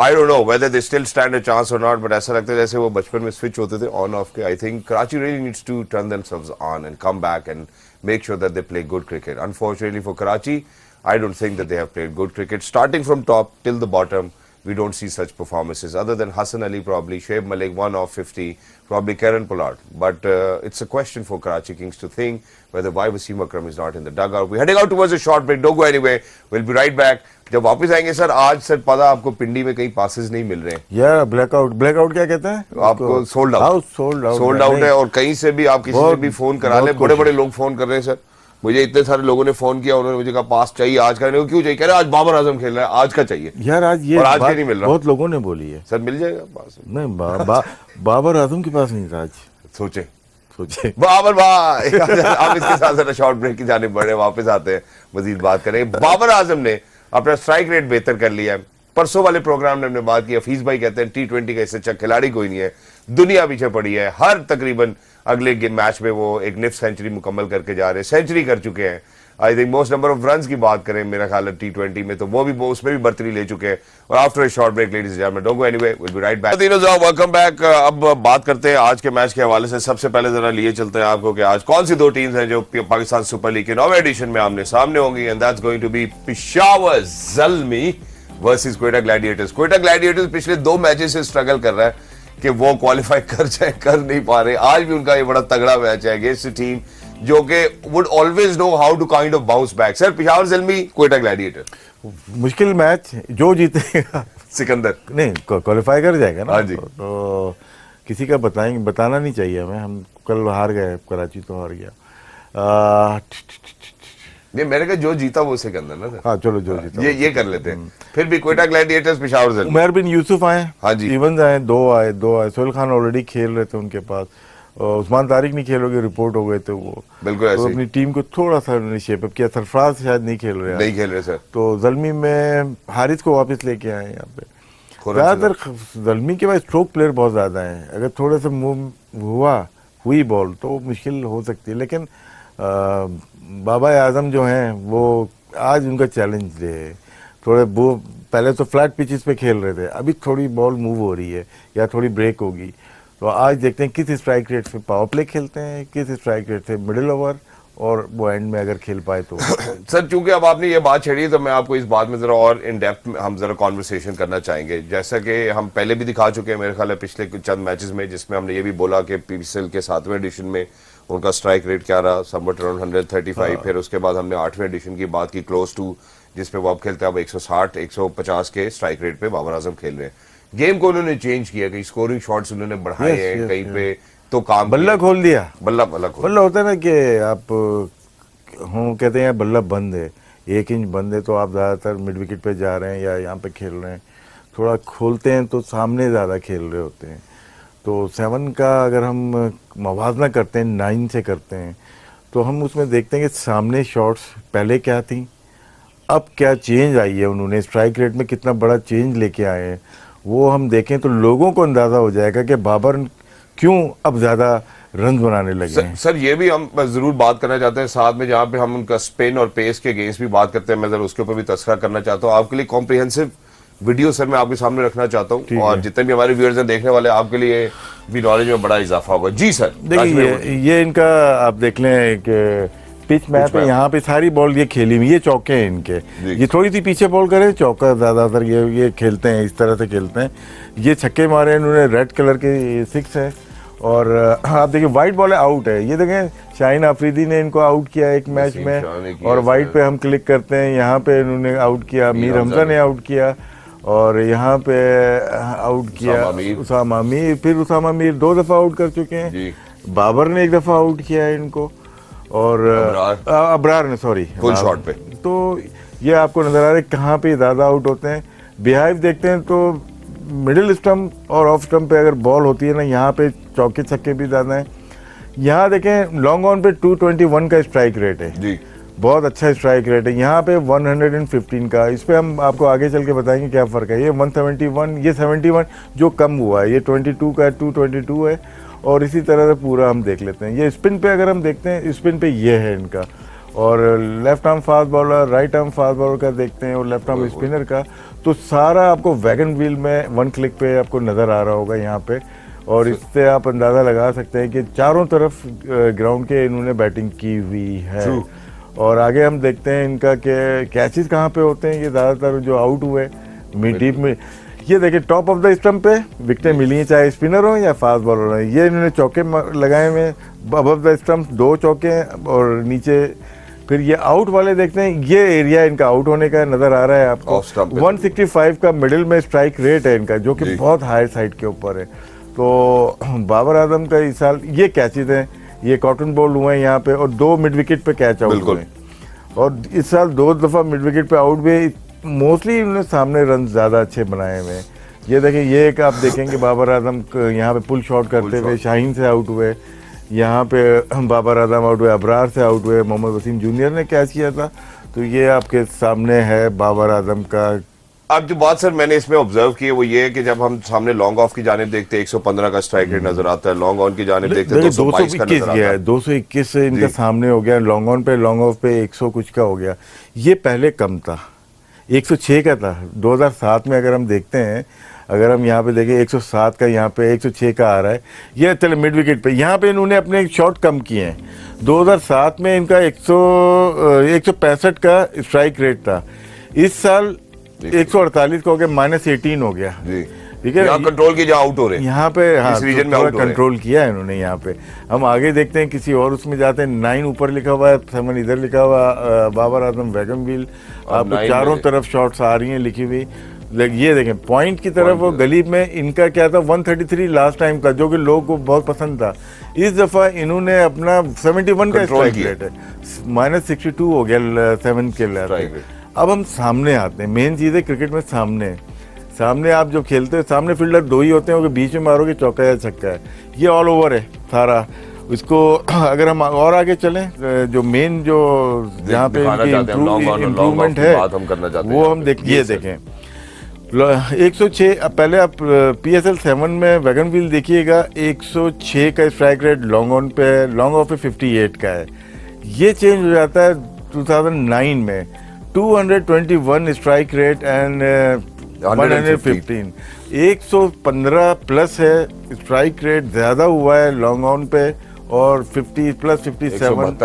I don't know whether they still stand a chance और नॉट बट ऐसा लगता है जैसे वो बचपन में स्विच होते थे ऑन ऑफ के I think Karachi really needs to turn themselves on and come back and make sure that they play good cricket unfortunately for Karachi I don't think that they have played good cricket starting from top till the bottom we don't see such performances other than Hassan Ali probably, Shoaib Malik one off 50, probably Karen Pollard. But uh, it's a question for Karachi Kings to think whether why Wasim Akram is not in the dugout. We're heading out towards a short break. Don't go anywhere. We'll be right back. जब वापस आएंगे sir आज sir पता आपको पिंडी में कहीं passes नहीं मिल रहे हैं यार ब्लैकआउट ब्लैकआउट क्या कहते हैं आपको sold out sold out sold out है और कहीं से भी आप किसी से भी फोन करा ले बड़े बड़े लोग फोन कर रहे हैं सर मुझे इतने सारे लोगों ने फोन किया उन्होंने मुझे कहा पास चाहिए आज का क्यों चाहिए कह रहे आज बाबर आजम खेल रहा है आज का चाहिए यार आज ये और आज नहीं मिल रहा बहुत लोगों ने बोली है सर मिल जाएगा पास नहीं बा, बा, बाबर आजम के पास नहीं था आज सोचे सोचे बाबर भाई आप इसके साथ जरा शॉर्ट ब्रेक की जाने बढ़े वापस आते हैं मजीद बात करें बाबर आजम ने अपना स्ट्राइक रेट बेहतर कर लिया है परसों वाले प्रोग्राम में हमने बात की हफीज भाई कहते हैं टी ट्वेंटी का इससे अच्छा खिलाड़ी कोई नहीं है दुनिया पीछे पड़ी है हर तकरीबन अगले मैच में वो एक निफ्ट सेंचुरी मुकम्मल करके जा रहे हैं सेंचुरी कर चुके हैं I think most number of run की बात करें मेरा ख्याल है टी ट्वेंटी में तो वो भी उसमें भी बर्तरी ले चुके हैं और after a short break ladies anyway will be right back welcome back अब बात करते हैं आज के मैच के हवाले से सबसे पहले जरा लिए चलते हैं आपको कि आज कौन सी दो टीम्स हैं जो पाकिस्तान सुपर लीग के नौ एडिशन में आमने सामने होंगी and that's going to be Peshawar Zalmi versus Quetta gladiators Quetta gladiators पिछले दो मैचेस से स्ट्रगल कर रहा है कि वो क्वालिफाई कर जाए कर नहीं पा रहे आज भी उनका ये बड़ा तगड़ा मैच है अगेंस्ट टीम जो कि would always know how to kind of bounce back sir Peshawar Zalmi Quetta gladiator मुश्किल मैच जो जीतेगा सिकंदर नहीं क्वालिफाई कर जाएगा ना हाँ जी तो, तो किसी का बताएंगे बताना नहीं चाहिए हमें हम कल हार गए कराची तो हार गया नहीं मेरे का जो जीता वो उसे करना ना हाँ चलो जो जीता ये ये कर लेते हैं हम्म। फिर भी कोटा ग्लैडिएटर्स पिशावर उमर बिन यूसुफ आए हाँ जी इवन आए दो आए दो आए सोहेल खान ऑलरेडी खेल रहे थे उनके पास उस्मान तारिक नहीं खेलोगे रिपोर्ट हो गए थे वो बिल्कुल तो अपनी टीम को थोड़ा सा शेप अप किया सरफराज शायद नहीं खेल रहे नहीं खेल रहे सर तो जलमी में हारिस को वापस लेके आए यहाँ पे ज़्यादातर जलमी के बाद स्ट्रोक प्लेयर बहुत ज़्यादा हैं अगर थोड़ा सा मूव हुआ हुई बॉल तो मुश्किल हो सकती है लेकिन बाबा आजम जो हैं वो आज उनका चैलेंज है थोड़े वो पहले तो फ्लैट पिचेस पे खेल रहे थे अभी थोड़ी बॉल मूव हो रही है या थोड़ी ब्रेक होगी तो आज देखते हैं किस स्ट्राइक रेट से पावर प्ले खेलते हैं किस स्ट्राइक रेट से मिडिल ओवर और वो एंड में अगर खेल पाए तो सर चूंकि अब आपने ये बात छेड़ी तो मैं आपको इस बात में जरा और इन डेप्थ में हम जरा कॉन्वर्सेशन करना चाहेंगे जैसा कि हम पहले भी दिखा चुके हैं मेरे ख्याल है पिछले चंद मैचेस में जिसमें हमने ये भी बोला कि पीसीएल के सातवें एडिशन में उनका स्ट्राइक रेट क्या रहा सब अराउंड हंड्रेड थर्टी फाइव फिर उसके बाद हमने आठवें एडिशन की बात की क्लोज टू जिसपे वो अब खेलते हैं अब 160 150 के स्ट्राइक रेट पे बाबर आजम खेल रहे हैं गेम को उन्होंने चेंज किया कहीं स्कोरिंग शॉट्स उन्होंने बढ़ाए हैं कहीं पे तो काम बल्ला खोल दिया बल्ला बल्ला खोल बल्ला होता है ना कि आप हम कहते हैं बल्ला बंद है एक इंच बंद है तो आप ज़्यादातर मिड विकेट पे जा रहे हैं या यहाँ पे खेल रहे हैं थोड़ा खोलते हैं तो सामने ज़्यादा खेल रहे होते हैं तो सेवन का अगर हम मवाजना करते हैं नाइन से करते हैं तो हम उसमें देखते हैं कि सामने शॉट्स पहले क्या थी अब क्या चेंज आई है उन्होंने स्ट्राइक रेट में कितना बड़ा चेंज लेके आए हैं वो हम देखें तो लोगों को अंदाज़ा हो जाएगा कि बाबर क्यों अब ज़्यादा रन बनाने लगे हैं। सर ये भी हम जरूर बात करना चाहते हैं साथ में जहाँ पर हम उनका स्पिन और पेस के अगेंस्ट भी बात करते हैं मैं जरा उसके ऊपर भी तस्करा करना चाहता हूँ आपके लिए कॉम्प्रीहेंसिव वीडियो सर मैं आपके सामने रखना चाहता हूँ और जितने भी हमारे व्यूअर्स हैं देखने वाले आपके लिए भी नॉलेज में बड़ा इजाफा होगा जी सर देखिए ये, इनका आप देख लें कि पिच मैप पे यहाँ पे सारी बॉल ये खेली हुई ये चौके हैं इनके ये थोड़ी सी पीछे बॉल करें चौका ज़्यादातर ये ये खेलते हैं इस तरह से खेलते हैं ये छक्के मारे हैं इन्होंने रेड कलर के सिक्स हैं और uh, हाँ, आप देखिए वाइट बॉल आउट है ये देखें शाहिन आफरीदी ने इनको आउट किया एक मैच में और वाइट पे हम क्लिक करते हैं यहाँ पे इन्होंने आउट किया मीर हमजा ने आउट किया और यहाँ पे आउट किया उसामा मीर फिर उसामा मीर दो दफ़ा आउट कर चुके हैं बाबर ने एक दफ़ा आउट किया है इनको और अबरार ने सॉरी फुल शॉट पे तो ये आपको नज़र आ रहा है कहाँ पे ज़्यादा आउट होते हैं बिहाइव देखते हैं तो मिडिल स्टम्प और ऑफ स्टम्प पे अगर बॉल होती है ना यहाँ पे चौके छक्के भी ज़्यादा हैं यहाँ देखें लॉन्ग ऑन पे 221 का स्ट्राइक रेट है जी बहुत अच्छा स्ट्राइक रेट है यहाँ पे 115 का इस पर हम आपको आगे चल के बताएंगे क्या फ़र्क है ये 171 ये 71 जो कम हुआ है ये 22 का 222 है और इसी तरह से पूरा हम देख लेते हैं ये स्पिन पे अगर हम देखते हैं स्पिन पे ये है इनका और left arm fast bowler right arm fast bowler का देखते हैं और लेफ्ट आर्म स्पिनर का तो सारा आपको वैगन व्हील में वन क्लिक पे आपको नज़र आ रहा होगा यहाँ पे और इससे आप अंदाज़ा लगा सकते हैं कि चारों तरफ ग्राउंड के इन्होंने बैटिंग की हुई है True. और आगे हम देखते हैं इनका के कैचेस कहाँ पे होते हैं ये ज़्यादातर जो आउट हुए मिड डीप में ये देखिए टॉप ऑफ द स्टम्प पे विकटें मिली हैं चाहे स्पिनर हों या फास्ट बॉलर हों ये इन्होंने चौके लगाए हुए हैं अबव द स्टम्प दो चौके हैं और नीचे फिर ये आउट वाले देखते हैं ये एरिया इनका आउट होने का नज़र आ रहा है आपको 165 का मिडिल में स्ट्राइक रेट है इनका जो कि बहुत हाई साइड के ऊपर है तो बाबर आजम का इस साल ये कैचेज हैं ये कॉटन बॉल हुए हैं यहाँ पे और दो मिड विकेट पे कैच आउट हुए और इस साल दो दफ़ा मिड विकेट पे आउट हुए मोस्टली इन्होंने सामने रन ज़्यादा अच्छे बनाए हुए हैं ये देखिए ये एक आप देखेंगे बाबर आजम यहाँ पे पुल शॉट करते हुए शाहीन से आउट हुए यहाँ पे बाबर आजम आउट हुए अबरार से आउट हुए मोहम्मद वसीम जूनियर ने कैच किया था तो ये आपके सामने है बाबर आजम का अब जो बात सर मैंने इसमें ऑब्जर्व की है वो ये है कि जब हम सामने लॉन्ग ऑफ की जानब देखते हैं 115 का स्ट्राइक हम्म। रेट नजर आता है लॉन्ग ऑन की जानब देखते हैं दो सौ इक्कीस गया है दो सौ इक्कीस इनका सामने हो गया लॉन्ग ऑन पे लॉन्ग ऑफ पे 100 कुछ का हो गया ये पहले कम था 106 का था 2007 में अगर हम देखते हैं अगर हम यहाँ पे देखें 107 का यहाँ पे 106 का आ रहा है ये चले मिड विकेट पे यहाँ पे इन्होंने अपने शॉट कम किए हैं 2007 में इनका सौ पैंसठ का स्ट्राइक रेट था इस साल एक सौ अड़तालीस का गया माइनस एटीन हो गया जी ठीक है कंट्रोल जो आउट हो रहे हैं यहाँ पे हाँ, इस रीजन तो में आउट कंट्रोल किया है इन्होंने यहाँ पे हम आगे देखते हैं किसी और उसमें जाते हैं नाइन ऊपर लिखा हुआ है समन इधर लिखा हुआ बाबर आजम वैगम बिल आपको चारों तरफ शॉट्स आ रही हैं लिखी हुई ये देखें पॉइंट की तरफ वो गली में इनका क्या था 133 लास्ट टाइम का जो कि लोगों को बहुत पसंद था इस दफ़ा इन्होंने अपना 71 का स्ट्राइक रेट है माइनस सिक्सटी हो गया सेवन के लिए अब हम सामने आते हैं मेन चीज़ है क्रिकेट में सामने सामने आप जब खेलते हो सामने फील्डर दो ही होते हैं वो बीच में मारोगे चौका या छक्का है ये ऑल ओवर है सारा उसको अगर हम और आगे चलें जो मेन जो जहाँ पे इम्प्रूवमेंट है हम करना चाहते वो हम देख ये देखें एक सौ छः पहले आप पी एस एल सेवन में वैगन व्हील देखिएगा एक सौ छः का स्ट्राइक रेट लॉन्ग ऑन पे है लॉन्ग ऑफ पे फिफ्टी एट का है ये चेंज हो जाता है टू थाउजेंड नाइन में 221 स्ट्राइक रेट एंड 115 115 प्लस है स्ट्राइक रेट ज़्यादा हुआ है लॉन्ग ऑन पे और 50 प्लस 57 सेवन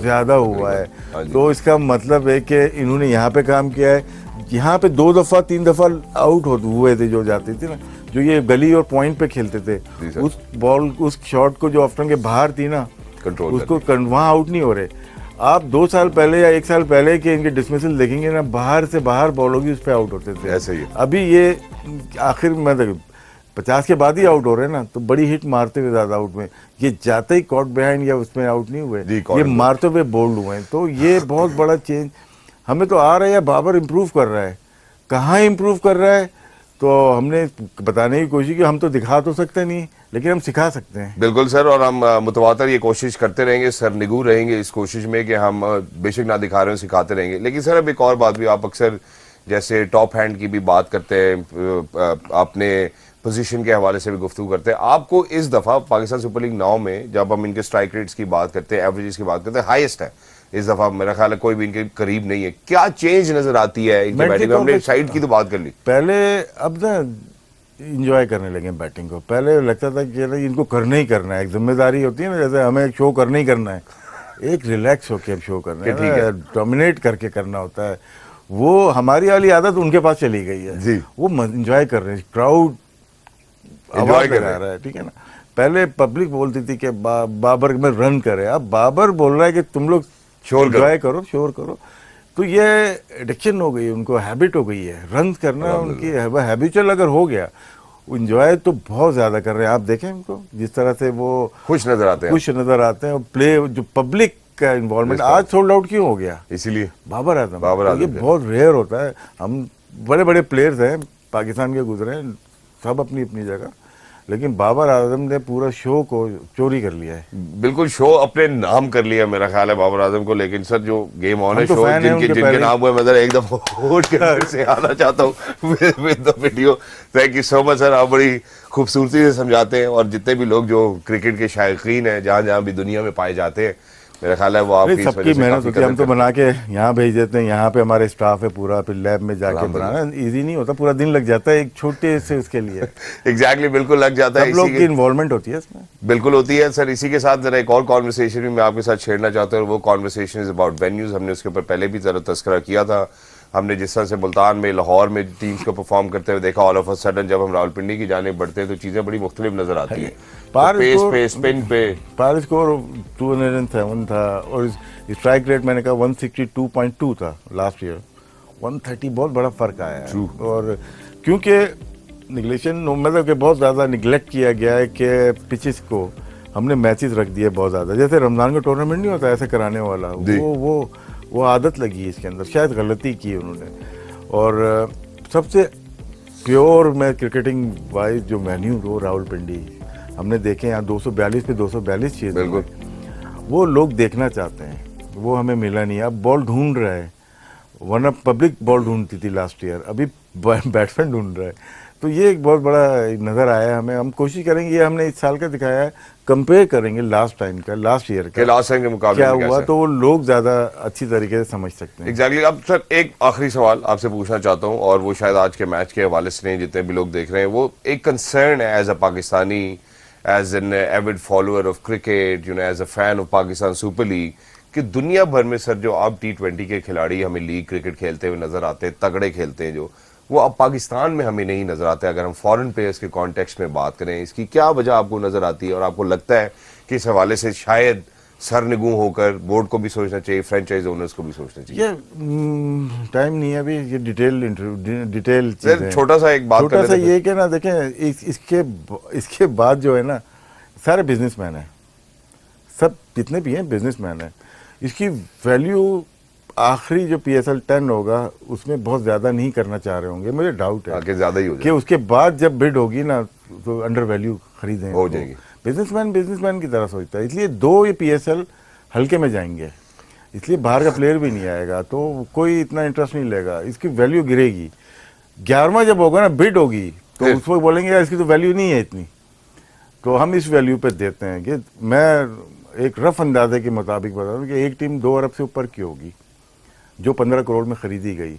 ज़्यादा हुआ है हाँ तो इसका मतलब है कि इन्होंने यहाँ पे काम किया है यहाँ पे दो दफ़ा तीन दफ़ा आउट हो हुए थे जो जाते थे ना जो ये गली और पॉइंट पे खेलते थे उस बॉल उस शॉट को जो ऑफ्टन के बाहर थी ना कंट्रोल उसको वहाँ आउट नहीं हो रहे आप दो साल पहले या एक साल पहले के इनके डिसमिसल देखेंगे ना बाहर से बाहर बॉलोगी उस पर आउट होते थे ऐसे ही अभी ये आखिर देख पचास के बाद ही आउट हो रहे हैं ना तो बड़ी हिट मारते हुए ज़्यादा आउट में ये जाते ही कॉट बिहाइंड या उसमें आउट नहीं हुए ये मारते हुए बोल्ड हुए हैं तो ये हाँ। बहुत बड़ा चेंज हमें तो आ रहा है या बाबर इम्प्रूव कर रहा है कहाँ इम्प्रूव कर रहा है तो हमने बताने की कोशिश की हम तो दिखा तो सकते नहीं लेकिन हम सिखा सकते हैं बिल्कुल सर और हम मुतवातर ये कोशिश करते रहेंगे सर निगू रहेंगे इस कोशिश में कि हम बेशक ना दिखा रहे हैं सिखाते रहेंगे लेकिन सर अब एक और बात भी आप अक्सर जैसे टॉप हैंड की भी बात करते हैं आपने पोजीशन के हवाले से भी गुफ्तु करते हैं आपको इस दफ़ा पाकिस्तान सुपर लीग नाव में जब हम इनके स्ट्राइक रेट्स की बात करते हैं एवरेजेस की बात करते हैं हाइस्ट है इस दफा मेरा ख्याल है कोई भी इनके करीब नहीं है क्या चेंज नजर आती है इनके बैटिंग में हमने साइड की तो बात कर ली पहले अब ना इंजॉय करने लगे बैटिंग को पहले लगता था कि इनको करना ही करना है एक जिम्मेदारी होती है ना जैसे हमें शो करना ही करना है एक रिलैक्स होकर अब शो करना है ठीक है डोमिनेट करके करना होता है वो हमारी वाली आदत उनके पास चली गई है जी वो इंजॉय कर रहे हैं क्राउड एंजॉय कर रहा है ठीक है ना पहले पब्लिक बोलती थी कि बा, बाबर में रन करे अब बाबर बोल रहा है कि तुम लोग शोर इंजॉय करो शोर करो तो ये एडिक्शन हो गई उनको हैबिट हो गई है रन करना उनकी हैबिचुअल अगर हो गया इंजॉय तो बहुत ज़्यादा कर रहे हैं आप देखें उनको जिस तरह से वो खुश नज़र आते हैं खुश नज़र आते हैं प्ले जो पब्लिक का इन्वॉल्वमेंट आज सोल्ड आउट क्यों हो गया इसीलिए बाबर आजम बाबर आजम ये बहुत रेयर होता है हम बड़े बड़े प्लेयर्स हैं पाकिस्तान के गुजरे हैं सब अपनी अपनी जगह लेकिन बाबर आजम ने पूरा शो को चोरी कर लिया है बिल्कुल शो अपने नाम कर लिया मेरा ख्याल है बाबर आजम को लेकिन सर जो गेम ऑन है शो तो जिनके जिनके नाम हुए मैं एक होट कर से आना चाहता हूँ with the video thank you so much sir आप बड़ी खूबसूरती से समझाते हैं और जितने भी लोग जो क्रिकेट के शायकीन हैं जहाँ जहाँ भी दुनिया में पाए जाते हैं मेरा ख्याल है वो आप सबकी मेहनत होती है हम तो बना के यहाँ भेज देते हैं यहाँ पे हमारे स्टाफ है पूरा फिर लैब में जाके बनाना इजी नहीं होता पूरा दिन लग जाता है एक छोटे से उसके लिए एग्जैक्टली बिल्कुल लग जाता है लोग की इन्वॉल्वमेंट होती है इसमें बिल्कुल होती है सर इसी के साथ जरा एक और कॉन्वर्सेशन भी मैं आपके साथ छेड़ना चाहता हूँ वो कॉन्वर्सेशन इज अबाउट वेन्यूज हमने उसके ऊपर पहले भी जरा तस्करा किया था हमने जिस तरह से मुल्तान में लाहौर में टीम्स को परफॉर्म करते हुए देखा ऑल ऑफ अ सडन जब हम रावलपिंडी की जाने बढ़ते हैं तो चीज़ें बड़ी मुख्तलिफ नज़र आती हैं तो तो स्पिन पे पारिस को टू हंड्रेड एंड था और स्ट्राइक रेट मैंने कहा one sixty two point two था लास्ट ईयर वन थर्टी बहुत बड़ा फ़र्क आया है और क्योंकि निगलेशन मतलब कि बहुत ज़्यादा निगलेक्ट किया गया है कि पिचिस को हमने मैचेस रख दिए बहुत ज़्यादा जैसे रमज़ान का टूर्नामेंट नहीं होता ऐसे कराने वाला वो वो वो आदत लगी इसके अंदर शायद गलती की उन्होंने और सबसे प्योर मैं क्रिकेटिंग वाइज जो मेन्यू वो राहुल पिंडी हमने देखे यहाँ दो पे दो चीज़ बिल्कुल वो लोग देखना चाहते हैं वो हमें मिला नहीं अब बॉल ढूंढ रहा है वरना पब्लिक बॉल ढूंढती थी लास्ट ईयर अभी बैट्समैन ढूंढ रहा है तो ये एक बहुत बड़ा नज़र आया हमें हम कोशिश करेंगे ये हमने इस साल का दिखाया है कंपेयर करेंगे लास्ट टाइम का लास्ट ईयर का लास्ट टाइम के मुकाबले क्या हुआ तो वो लोग ज्यादा अच्छी तरीके से समझ सकते हैं एग्जैक्टली अब सर एक आखिरी सवाल आपसे पूछना चाहता हूँ और वो शायद आज के मैच के हवाले से नहीं जितने भी लोग देख रहे हैं वो एक कंसर्न है as a Pakistani as an avid follower of cricket you know as a fan of Pakistan super league कि दुनिया भर में सर जो आप टी के खिलाड़ी हमें लीग क्रिकेट खेलते हुए नजर आते हैं तगड़े खेलते हैं जो वो अब पाकिस्तान में हमें नहीं नजर आते अगर हम फॉरेन प्लेयर्स के कॉन्टेक्स्ट में बात करें इसकी क्या वजह आपको नजर आती है और आपको लगता है कि इस हवाले से शायद सरनिगू होकर बोर्ड को भी सोचना चाहिए फ्रेंचाइज ओनर्स को भी सोचना चाहिए टाइम mm, नहीं है अभी ये डिटेल डिटेल छोटा सा एक बात छोटा सा ये कि ना देखें इस, इसके इसके बाद जो है ना सारे बिजनेसमैन हैं सब जितने भी हैं बिजनेसमैन हैं इसकी वैल्यू आखिरी जो पी एस एल टेन होगा उसमें बहुत ज़्यादा नहीं करना चाह रहे होंगे मुझे डाउट है आगे ज़्यादा ही हो कि उसके बाद जब बिड होगी ना तो अंडर वैल्यू खरीदे हो तो जाएगी बिजनेसमैन बिजनेसमैन की तरह सोचता है इसलिए दो ये पी एस एल हल्के में जाएंगे इसलिए बाहर का प्लेयर भी नहीं आएगा तो कोई इतना इंटरेस्ट नहीं लेगा इसकी वैल्यू गिरेगी ग्यारहवा जब होगा ना बिड होगी तो उस वक्त बोलेंगे यार इसकी तो वैल्यू नहीं है इतनी तो हम इस वैल्यू पर देते हैं कि मैं एक रफ अंदाजे के मुताबिक बता दूँ कि एक टीम दो अरब से ऊपर की होगी जो पंद्रह करोड़ में खरीदी गई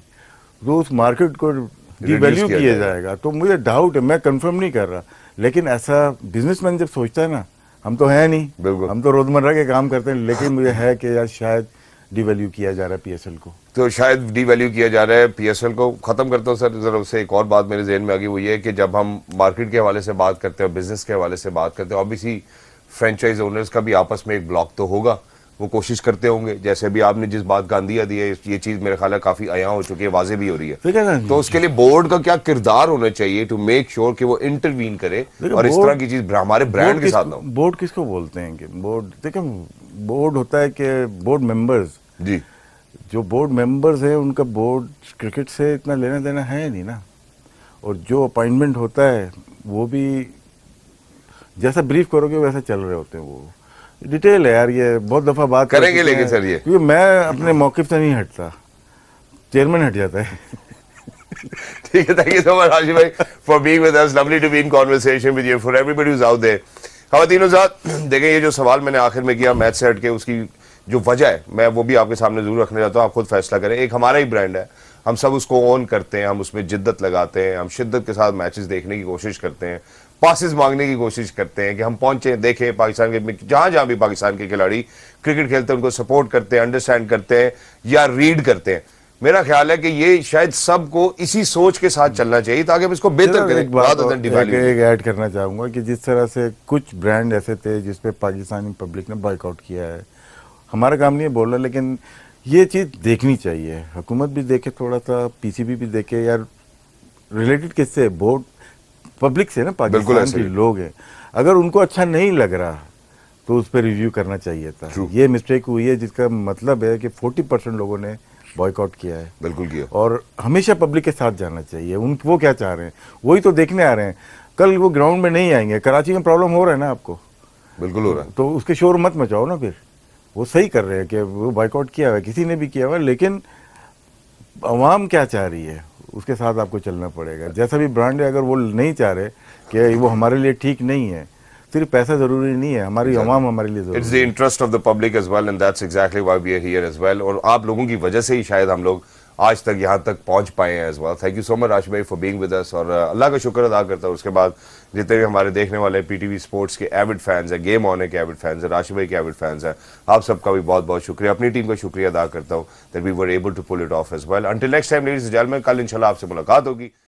तो उस मार्केट को डिवैल्यू किया जाएगा।, जाएगा तो मुझे डाउट है मैं कंफर्म नहीं कर रहा लेकिन ऐसा बिजनेसमैन जब सोचता है ना हम तो हैं नहीं बिल्कुल हम तो रोजमर्रा के काम करते हैं लेकिन मुझे है कि यार शायद डिवैल्यू किया जा रहा है पीएसएल को तो शायद डिवैल्यू किया जा रहा है पीएसएल को ख़त्म करता हूँ सर ज़रा उससे एक और बात मेरे जहन में आ गई वो ये कि जब हम मार्केट के हवाले से बात करते हैं बिज़नेस के हवाले से बात करते हैं ऑब्वियसली फ्रेंचाइज ओनर्स का भी आपस में एक ब्लॉक तो होगा वो कोशिश करते होंगे जैसे अभी आपने जिस बात का अंदिया दी है ये चीज मेरे ख्याल काफी आया हो चुकी है वाजे भी हो रही है तो उसके लिए बोर्ड का क्या किरदार होना चाहिए टू मेक श्योर कि वो इंटरवीन करे और इस तरह की चीज हमारे ब्रांड के साथ ना बोर्ड किसको बोलते हैं कि बोर्ड देखे बोर्ड होता है कि बोर्ड मेंबर्स जी जो बोर्ड मेंबर्स हैं उनका बोर्ड क्रिकेट से इतना लेना देना है नहीं ना और जो अपॉइंटमेंट होता है वो भी जैसा ब्रीफ करोगे वैसा चल रहे होते हैं वो डिटेल है यार ये बहुत दफ़ा बात करेंगे लेकिन सर ये क्योंकि मैं अपने मौकफ से नहीं हटता चेयरमैन हट जाता है ठीक है thank you so much Hashim भाई for being with us lovely to be in conversation with you for everybody is out there खातिनों साथ देखें ये जो सवाल मैंने आखिर में किया मैथ से हट के उसकी जो वजह है मैं वो भी आपके सामने जरूर रखने जाता हूँ आप खुद फैसला करें एक हमारा ही ब्रांड है हम सब उसको ऑन करते हैं हम उसमें जिद्दत लगाते हैं हम शिद्दत के साथ मैचेस देखने की कोशिश करते हैं पासिस मांगने की कोशिश करते हैं कि हम पहुंचे देखें पाकिस्तान के जहां जहां भी पाकिस्तान के खिलाड़ी क्रिकेट खेलते हैं उनको सपोर्ट करते हैं अंडरस्टैंड करते हैं या रीड करते हैं मेरा ख्याल है कि ये शायद सबको इसी सोच के साथ चलना चाहिए ताकि इसको बेहतर करें एक बात ऐड करना चाहूँगा कि जिस तरह से कुछ ब्रांड ऐसे थे जिस पे पाकिस्तानी पब्लिक ने बाइकआउट किया है हमारा काम नहीं है रहा लेकिन ये चीज़ देखनी चाहिए हुकूमत भी देखे थोड़ा सा पीसीबी भी देखे यार रिलेटेड किससे बोर्ड पब्लिक से ना पाकिस्तान के लोग हैं अगर उनको अच्छा नहीं लग रहा तो उस पर रिव्यू करना चाहिए था ये मिस्टेक हुई है जिसका मतलब है कि 40 परसेंट लोगों ने बॉयकॉट किया है बिल्कुल किया और हमेशा पब्लिक के साथ जाना चाहिए उन वो क्या चाह रहे हैं वही तो देखने आ रहे हैं कल वो ग्राउंड में नहीं आएंगे कराची में प्रॉब्लम हो रहा है ना आपको बिल्कुल हो रहा है तो उसके शोर मत मचाओ ना फिर वो सही कर रहे हैं कि वो बॉयकॉट किया हुआ है किसी ने भी किया हुआ है लेकिन आवाम क्या चाह रही है उसके साथ आपको चलना पड़ेगा जैसा भी ब्रांड है अगर वो नहीं चाह रहे कि वो हमारे लिए ठीक नहीं है सिर्फ पैसा जरूरी नहीं है हमारी अवाम हमारे लिए it's the interest of the public as well and that's exactly why we are here as well और आप लोगों की वजह से ही शायद हम लोग आज तक यहाँ तक पहुँच पाए हैं as well thank you so much Rashi भाई फॉर बीइंग विद अस और uh, अल्लाह का शुक्र अदा करता हूँ उसके बाद जितने भी हमारे देखने वाले पी वी स्पोर्ट्स के एविड फैंस हैं गेम ऑन के एविड फैंस हैं राशि भाई के एविड फैंस हैं आप सबका भी बहुत बहुत शुक्रिया अपनी टीम का शुक्रिया अदा करता हूँ that we were able to pull it off as well until next time ladies जल में कल इनशाला आपसे मुलाकात होगी